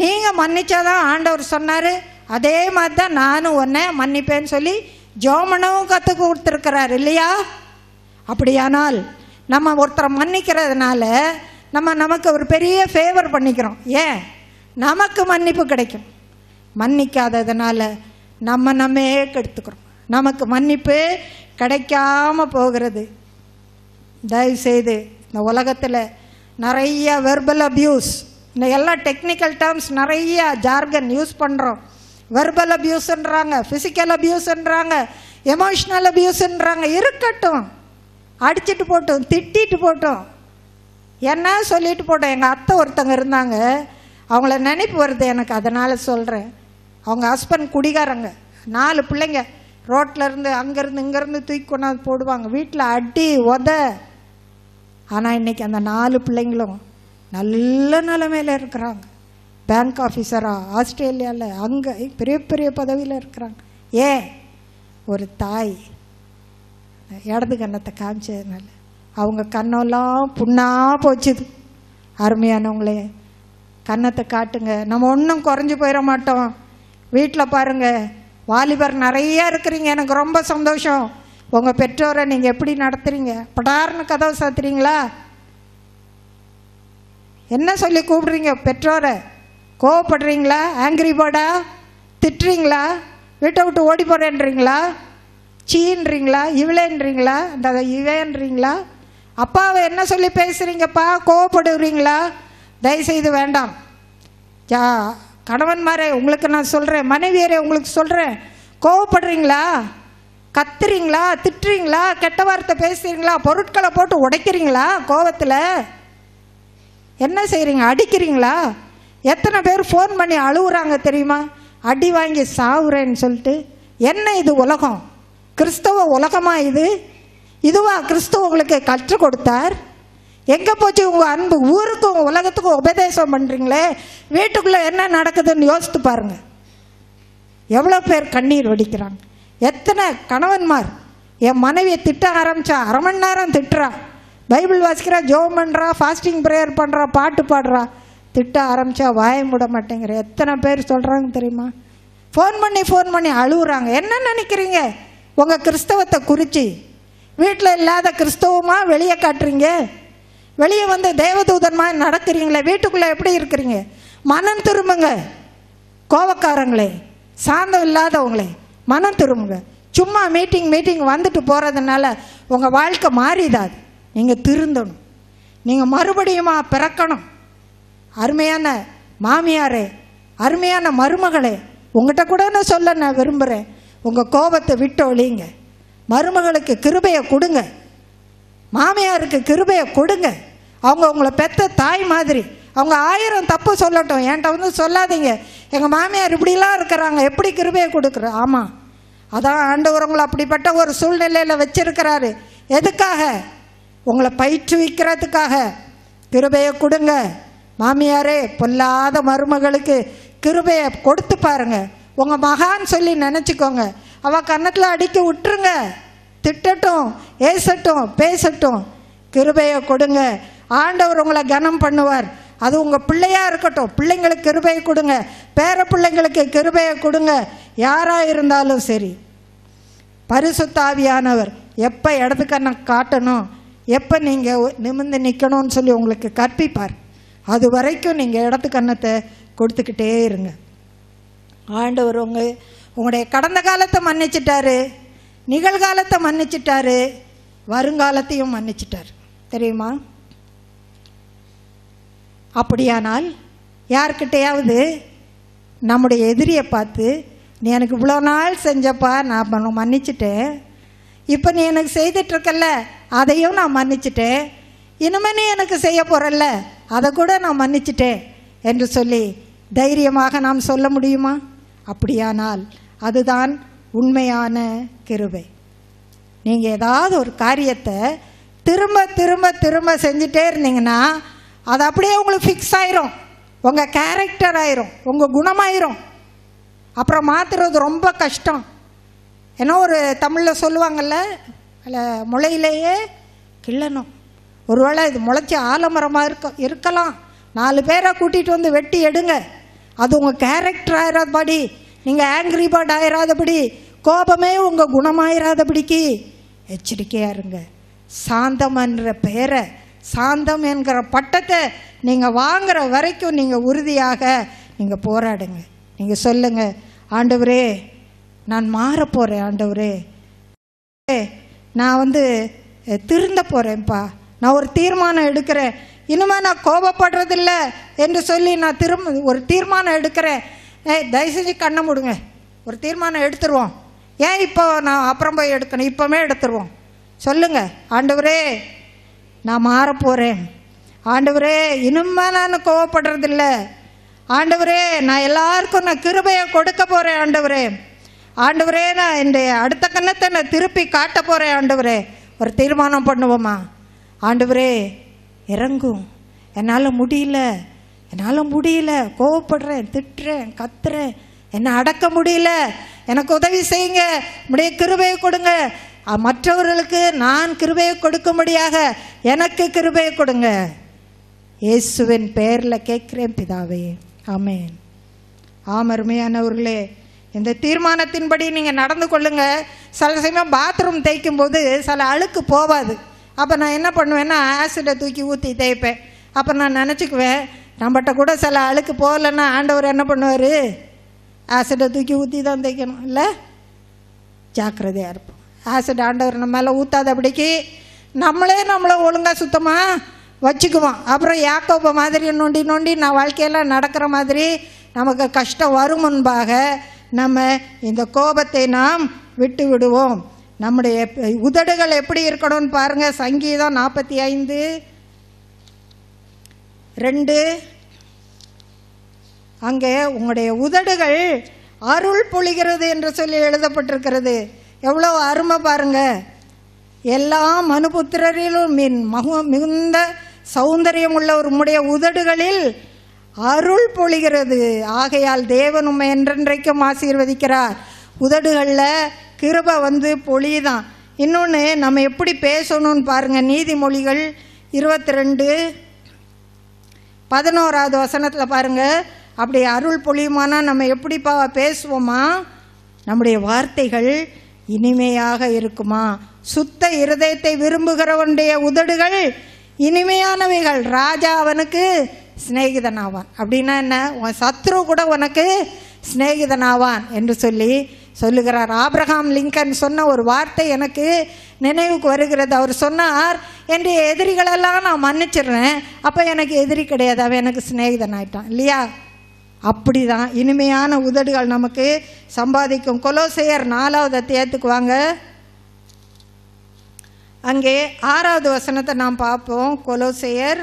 நீங்கள் மன்னிச்சாதான் ஆண்டவர் சொன்னார் அதே மாதிரி தான் நானும் ஒன்றை மன்னிப்பேன்னு சொல்லி ஜோமனவும் கற்றுக் கொடுத்துருக்கிறார் இல்லையா அப்படியானால் நம்ம ஒருத்தரை மன்னிக்கிறதுனால நம்ம நமக்கு ஒரு பெரிய ஃபேவர் பண்ணிக்கிறோம் ஏன் நமக்கு மன்னிப்பு கிடைக்கும் மன்னிக்காததுனால நம்ம நம்ம கெடுத்துக்கிறோம் நமக்கு மன்னிப்பு கிடைக்காம போகிறது தயவுசெய்து இந்த உலகத்தில் நிறைய வெர்பல் அப்யூஸ் இந்த எல்லா டெக்னிக்கல் டேர்ம்ஸ் நிறைய ஜார்கன் யூஸ் பண்ணுறோம் வெர்பல் அப்யூஸ்ன்றாங்க ஃபிசிக்கல் அப்யூஸ்ன்றாங்க எமோஷ்னல் அப்யூஸ்ன்றாங்க இருக்கட்டும் அடிச்சுட்டு போட்டோம் திட்டிட்டு போட்டோம் என்ன சொல்லிட்டு போட்டோம் எங்கள் அத்தை ஒருத்தவங்க இருந்தாங்க அவங்கள நினைப்பு வருது எனக்கு அதனால் சொல்கிறேன் அவங்க ஹஸ்பண்ட் குடிகாரங்க நாலு பிள்ளைங்க ரோட்டில் இருந்து அங்கேருந்து இங்கேருந்து தூக்கி கொண்டாந்து போடுவாங்க வீட்டில் அடி உத ஆனால் இன்றைக்கி அந்த நாலு பிள்ளைங்களும் நல்ல நிலமையில் இருக்கிறாங்க பேங்க் ஆஃபீஸராக ஆஸ்திரேலியாவில் அங்கே பெரிய பெரிய பதவியில் இருக்கிறாங்க ஏன் ஒரு தாய் இடது கண்ணத்தை காமிச்சதுனால அவங்க கண்ணெல்லாம் புண்ணாக போச்சுது அருமையானவங்களே கண்ணத்தை காட்டுங்க நம்ம ஒன்றும் குறைஞ்சி போயிட மாட்டோம் வீட்டில் பாருங்கள் வாலிபர் நிறைய இருக்கிறீங்க எனக்கு ரொம்ப சந்தோஷம் உங்கள் பெற்றோரை நீங்கள் எப்படி நடத்துகிறீங்க படார்னு கதவு சாத்துறீங்களா என்ன சொல்லி கூப்பிடுறீங்க பெற்றோரை கோவப்படுறீங்களா ஆங்கிரி போர்டா திட்டுறீங்களா வீட்டை விட்டு ஓடி போகிறேன்றீங்களா சீன்றீங்களா இவளேன்றீங்களா இந்த இவேன்றீங்களா அப்பாவை என்ன சொல்லி பேசுகிறீங்கப்பா கோவப்படுறீங்களா தயவுசெய்து வேண்டாம் ஜா கணவன்மாரே உங்களுக்கு நான் சொல்கிறேன் மனைவியரே உங்களுக்கு சொல்கிறேன் கோவப்படுறீங்களா கத்துறீங்களா திட்டுறீங்களா கெட்ட வார்த்தை பேசுகிறீங்களா பொருட்களை போட்டு உடைக்கிறீங்களா கோவத்தில் என்ன செய்கிறீங்க அடிக்கிறீங்களா எத்தனை பேர் ஃபோன் பண்ணி அழுகுறாங்க தெரியுமா அடி வாங்கி சாவுறேன்னு சொல்லிட்டு என்ன இது உலகம் கிறிஸ்தவ உலகமாக இது இதுவா கிறிஸ்தவ உங்களுக்கு கற்றுக் கொடுத்தார் எங்கே போச்சு உங்கள் அன்பு ஊருக்கு உங்கள் உலகத்துக்கு உபதேசம் பண்ணுறீங்களே வீட்டுக்குள்ளே என்ன நடக்குதுன்னு யோசித்து பாருங்கள் எவ்வளோ பேர் கண்ணீர் வடிக்கிறாங்க எத்தனை கணவன்மார் என் மனைவியை திட்ட ஆரம்பித்தா அரை மணி நேரம் திட்டுறா பைபிள் வாசிக்கிறா ஜோம் பண்ணுறா ஃபாஸ்டிங் ப்ரேயர் பண்ணுறா பாட்டு பாடுறா திட்ட ஆரம்பித்தா வாய விட மாட்டேங்கிற எத்தனை பேர் சொல்கிறாங்க தெரியுமா ஃபோன் பண்ணி ஃபோன் பண்ணி அழுகுறாங்க என்ன நினைக்கிறீங்க உங்கள் கிறிஸ்தவத்தை குறித்து வீட்டில் இல்லாத கிறிஸ்தவமாக வெளியே காட்டுறீங்க வெளியே வந்து தேவதூதன் மாதிரி நடக்கிறீங்களே வீட்டுக்குள்ளே எப்படி இருக்கிறீங்க மனம் திரும்புங்க கோவக்காரங்களே சாந்தம் இல்லாதவங்களே மனம் திரும்புங்க சும்மா மீட்டிங் மீட்டிங் வந்துட்டு போகிறதுனால உங்கள் வாழ்க்கை மாறிதாது நீங்கள் திருந்தணும் நீங்கள் மறுபடியும் பிறக்கணும் அருமையான மாமியாரே அருமையான மருமகளே உங்கள்கிட்ட கூட நான் சொல்ல நான் விரும்புகிறேன் உங்கள் கோபத்தை விட்டு ஒழிங்க மருமகளுக்கு கிருபையை கொடுங்க மாமியாருக்கு கிருபையை கொடுங்க அவங்க உங்களை பெத்த தாய் மாதிரி அவங்க ஆயிரம் தப்பு சொல்லட்டும் என்கிட்ட வந்து சொல்லாதீங்க எங்கள் மாமியார் இப்படிலாம் இருக்கிறாங்க எப்படி கிருபையை கொடுக்குற ஆமாம் அதான் ஆண்டவர் அப்படிப்பட்ட ஒரு சூழ்நிலையில் வச்சிருக்கிறாரு எதுக்காக உங்களை பயிற்றுவிக்கிறதுக்காக கிருபையை கொடுங்க மாமியாரே பொல்லாத மருமகளுக்கு கிருபையை கொடுத்து பாருங்க உங்கள் மகான் சொல்லி நினச்சிக்கோங்க அவள் கன்னத்தில் அடிக்க விட்டுருங்க திட்டட்டும் ஏசட்டும் பேசட்டும் கிருபையை கொடுங்க ஆண்டவர் உங்களை கனம் பண்ணுவார் அது உங்கள் பிள்ளையாக இருக்கட்டும் பிள்ளைங்களுக்கு கிருபையை கொடுங்க பேர பிள்ளைங்களுக்கு கிருபையை கொடுங்க யாராக இருந்தாலும் சரி பரிசுத்தாவியானவர் எப்போ இடத்துக்கண்ண காட்டணும் எப்போ நீங்கள் நிமிந்து நிற்கணும்னு சொல்லி உங்களுக்கு கற்பிப்பார் அது வரைக்கும் நீங்கள் இடத்துக்கண்ணத்தை கொடுத்துக்கிட்டே இருங்க ஆண்டவர் உங்கள் உங்களுடைய கடந்த காலத்தை மன்னிச்சிட்டாரு நிகழ்காலத்தை மன்னிச்சிட்டாரு வருங்காலத்தையும் மன்னிச்சிட்டார் தெரியுமா அப்படியானால் யார்கிட்டையாவது நம்முடைய எதிரியை பார்த்து நீ எனக்கு இவ்வளோ நாள் செஞ்சப்பா நான் மன்னிச்சிட்டேன் இப்போ நீ எனக்கு செய்துட்ருக்கல்ல அதையும் நான் மன்னிச்சிட்டேன் இனிமே நீ எனக்கு செய்ய போகிறல்ல அதை கூட நான் மன்னிச்சிட்டேன் என்று சொல்லி தைரியமாக நாம் சொல்ல முடியுமா அப்படியானால் அதுதான் உண்மையான கிருபை நீங்கள் ஏதாவது ஒரு காரியத்தை திரும்ப திரும்ப திரும்ப செஞ்சிட்டே இருந்தீங்கன்னா அது அப்படியே உங்களுக்கு ஃபிக்ஸ் ஆயிரும் உங்கள் கேரக்டர் ஆயிரும் உங்கள் குணமாயிரும் அப்புறம் மாற்றுறது ரொம்ப கஷ்டம் ஏன்னா ஒரு தமிழில் சொல்லுவாங்கள்ல அதில் முளையிலேயே கிள்ளணும் ஒருவேளை இது முளைச்சி ஆலமரமாக இருக்க இருக்கலாம் நாலு பேரை கூட்டிகிட்டு வந்து வெட்டி எடுங்க அது உங்கள் கேரக்டர் ஆகிறாதபடி நீங்கள் ஆங்கிரி பாட் ஆயிராதபடி கோபமே உங்கள் குணமாயிராதபடிக்கு எச்சரிக்கையாக இருங்க சாந்தம் என்ற பெயரை சாந்தம் என்கிற பட்டத்தை நீங்கள் வாங்குற வரைக்கும் நீங்கள் உறுதியாக நீங்கள் போராடுங்க நீங்கள் சொல்லுங்கள் ஆண்டவரே நான் மாற போகிறேன் ஆண்டவரே நான் வந்து திருந்த போகிறேன்ப்பா நான் ஒரு தீர்மானம் எடுக்கிறேன் இனிமேல் நான் கோபப்படுறதில்ல என்று சொல்லி நான் திரும்ப ஒரு தீர்மானம் எடுக்கிறேன் ஏய் தயவு செஞ்சு கண்ணை முடுங்க ஒரு தீர்மானம் எடுத்துருவோம் ஏன் இப்போ நான் அப்புறம் போய் எடுக்கணும் இப்போவே எடுத்துருவோம் சொல்லுங்கள் ஆண்டவரே நான் மாறப்போகிறேன் ஆண்டவரே இனிமே நான் கோவப்படுறதில்ல ஆண்டவரே நான் எல்லாருக்கும் நான் கிருபையை கொடுக்க போகிறேன் ஆண்டவரே ஆண்டவரே நான் என்னுடைய அடுத்த கண்ணத்தை நான் திருப்பி காட்ட போகிறேன் ஆண்டவரே ஒரு தீர்மானம் பண்ணுவோமா ஆண்டவரே இறங்கும் என்னால் முடியல என்னால் முடியல கோவப்படுறேன் திட்டுறேன் கத்துறேன் என்னை அடக்க முடியல எனக்கு உதவி செய்யுங்க உடைய கிருபையை கொடுங்க மற்றவர்களுக்கு நான் கிருபையை கொடுக்கும்படியாக எனக்கு கிருபையை கொடுங்க இயேசுவின் பெயரில் கேட்குறேன் பிதாவே ஆமேன் ஆமருமையானவர்களே இந்த தீர்மானத்தின்படி நீங்கள் நடந்து கொள்ளுங்க சில சமயம் பாத்ரூம் தேய்க்கும் போது சில அழுக்கு போகாது அப்போ நான் என்ன பண்ணுவேன்னா ஆசிடை தூக்கி ஊற்றி தேய்ப்பேன் அப்போ நான் நினச்சிக்குவேன் நம்மகிட்ட கூட சில அழுக்கு போகலன்னா ஆண்டவர் என்ன பண்ணுவார் ஆசிடை தூக்கி ஊற்றி தான் தைக்கணும் இல்லை ஜாக்கிரதையாக இருப்போம் ஆசிட் ஆண்டவர் நம்ம மேலே ஊற்றாதபடிக்கு நம்மளே நம்மளை ஒழுங்காக சுத்தமாக வச்சுக்குவோம் அப்புறம் யாக்கோப்ப மாதிரி நொண்டி நொண்டி நான் வாழ்க்கையில் நடக்கிற மாதிரி நமக்கு கஷ்டம் வரும் முன்பாக நம்ம இந்த கோபத்தை நாம் விட்டு விடுவோம் நம்முடைய உதடுகள் எப்படி இருக்கணும்னு பாருங்கள் சங்கீதம் நாற்பத்தி ஐந்து ரெண்டு அங்கே உங்களுடைய உதடுகள் அருள் பொழிகிறது என்று சொல்லி எழுதப்பட்டிருக்கிறது எவ்வளோ அருமை பாருங்க எல்லா மனுபுத்திரரிலும் மின் மகு மிகுந்த சௌந்தரியம் உள்ள ஒரு உம்முடைய உதடுகளில் அருள் பொழிகிறது ஆகையால் தேவன் உண்மை என்றென்றைக்கும் ஆசீர்வதிக்கிறார் உதடுகளில் கிருப வந்து பொழிதான் இன்னொன்று நம்ம எப்படி பேசணும்னு பாருங்கள் நீதிமொழிகள் இருபத்தி ரெண்டு பதினோராவது வசனத்தில் பாருங்கள் அப்படி அருள் பொழியுமானா நம்ம எப்படிப்பா பேசுவோமா நம்முடைய வார்த்தைகள் இனிமையாக இருக்குமா சுத்த இருதயத்தை விரும்புகிறவனுடைய உதடுகள் இனிமையானவைகள் ராஜா அவனுக்கு சிநேகிதன் ஆவான் அப்படின்னா என்ன உன் சத்ரு கூட உனக்கு சிநேகிதன் ஆவான் என்று சொல்லி சொல்லுகிறார் ஆப்ரஹாம் லிங்கன் சொன்ன ஒரு வார்த்தை எனக்கு நினைவுக்கு வருகிறது அவர் சொன்னார் என்னுடைய எதிரிகளெல்லாம் நான் மன்னிச்சிடுறேன் அப்போ எனக்கு எதிரி கிடையாது அவன் எனக்கு சிநேகிதன் ஆயிட்டான் இல்லையா அப்படி தான் இனிமையான உதடுகள் நமக்கு சம்பாதிக்கும் கொலோசையர் நாலாவது அத்தியாயத்துக்கு வாங்க அங்கே ஆறாவது வசனத்தை நாம் பார்ப்போம் கொலோசையர்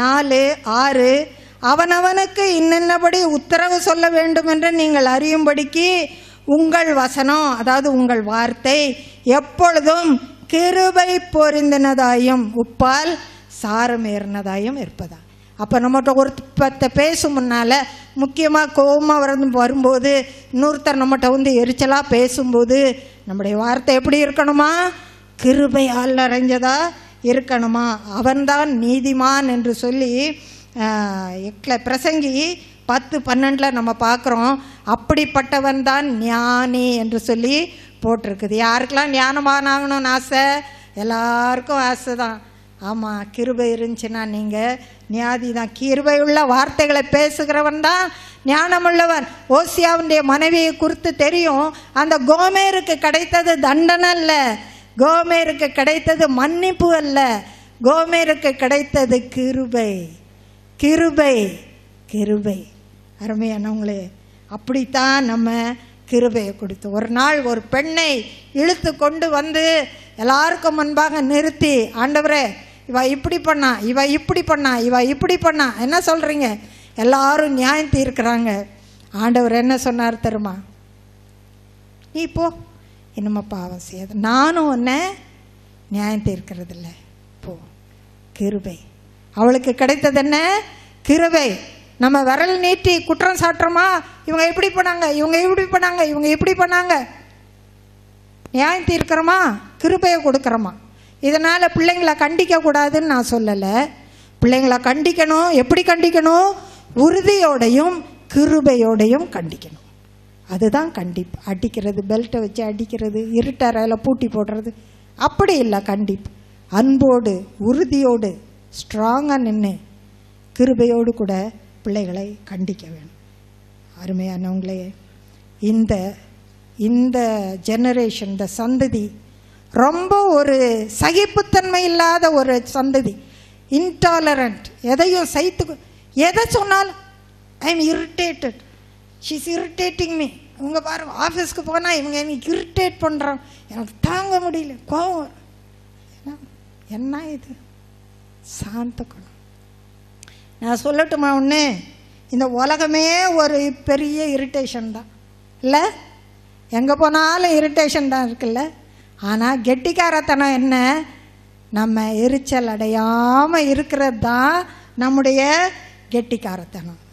நாலு ஆறு அவனவனுக்கு இன்னென்னபடி உத்தரவு சொல்ல வேண்டும் என்று நீங்கள் அறியும்படிக்கு உங்கள் வசனம் அதாவது உங்கள் வார்த்தை எப்பொழுதும் கிருபை பொருந்தினதாயும் உப்பால் சாரமேறினதாயும் இருப்பதா அப்போ நம்மகிட்ட ஒருத்தத்தை பேசும் முன்னால் முக்கியமாக கோபமாக வரும் வரும்போது இன்னொருத்தர் நம்மகிட்ட வந்து எரிச்சலாக பேசும்போது நம்முடைய வார்த்தை எப்படி இருக்கணுமா கிருபை ஆள் நிறைஞ்சதா இருக்கணுமா அவன்தான் நீதிமான் என்று சொல்லி எக்ல பிரசங்கி பத்து பன்னெண்டில் நம்ம பார்க்குறோம் அப்படிப்பட்டவன் தான் ஞானி என்று சொல்லி போட்டிருக்குது யாருக்கெல்லாம் ஞானமானாகணும்னு ஆசை எல்லாருக்கும் ஆசை தான் ஆமாம் கிருபை இருந்துச்சுன்னா நீங்கள் நியாதி தான் கிருபை உள்ள வார்த்தைகளை பேசுகிறவன் தான் ஞானமுள்ளவன் ஓசியாவுடைய மனைவியை குறித்து தெரியும் அந்த கோமேருக்கு கிடைத்தது தண்டனை அல்ல கோமேருக்கு கிடைத்தது மன்னிப்பு அல்ல கோமேருக்கு கிடைத்தது கிருபை கிருபை கிருபை அருமையானவங்களே அப்படித்தான் நம்ம கிருபையை கொடுத்து ஒரு நாள் ஒரு பெண்ணை இழுத்து கொண்டு வந்து எல்லாருக்கும் முன்பாக நிறுத்தி ஆண்டவரே இவ இப்படி பண்ணா இவ இப்படி பண்ணா இவ இப்படி பண்ணா என்ன சொல்கிறீங்க எல்லாரும் நியாயம் தீர்க்கிறாங்க ஆண்டவர் என்ன சொன்னார் தெருமா நீ போ என்னம்மா பாவம் செய்யாது நானும் உன்னை நியாயம் இல்லை போ கிருபை அவளுக்கு கிடைத்தது என்ன கிருபை நம்ம விரல் நீட்டி குற்றம் சாட்டுறோமா இவங்க எப்படி பண்ணாங்க இவங்க இப்படி பண்ணாங்க இவங்க இப்படி பண்ணாங்க நியாயம் தீர்க்கிறோமா கிருபையை கொடுக்குறோமா இதனால் பிள்ளைங்களை கண்டிக்கக்கூடாதுன்னு நான் சொல்லலை பிள்ளைங்களை கண்டிக்கணும் எப்படி கண்டிக்கணும் உறுதியோடையும் கிருபையோடையும் கண்டிக்கணும் அதுதான் கண்டிப்பு அடிக்கிறது பெல்ட்டை வச்சு அடிக்கிறது இருட்டறையில் பூட்டி போடுறது அப்படி இல்லை கண்டிப்பு அன்போடு உறுதியோடு ஸ்ட்ராங்காக நின்று கிருபையோடு கூட பிள்ளைகளை கண்டிக்க வேணும் அருமையானவங்களே இந்த இந்த ஜெனரேஷன் இந்த சந்ததி ரொம்ப ஒரு சகிப்புத்தன்மை இல்லாத ஒரு சந்ததி இன்டாலரண்ட் எதையும் சைத்து எதை சொன்னாலும் I am irritated she's irritating me இவங்க பாரு ஆஃபீஸ்க்கு போனால் இவங்க எனக்கு இரிட்டேட் பண்ணுறோம் எனக்கு தாங்க முடியல கோவம் என்ன இது சாந்தக்கணும் நான் சொல்லட்டுமா ஒன்று இந்த உலகமே ஒரு பெரிய இரிட்டேஷன் தான் இல்லை எங்கே போனாலும் இரிட்டேஷன் தான் இருக்குல்ல ஆனால் கெட்டிக்காரத்தனம் என்ன நம்ம எரிச்சல் அடையாமல் இருக்கிறது தான் நம்முடைய கெட்டிக்காரத்தனம்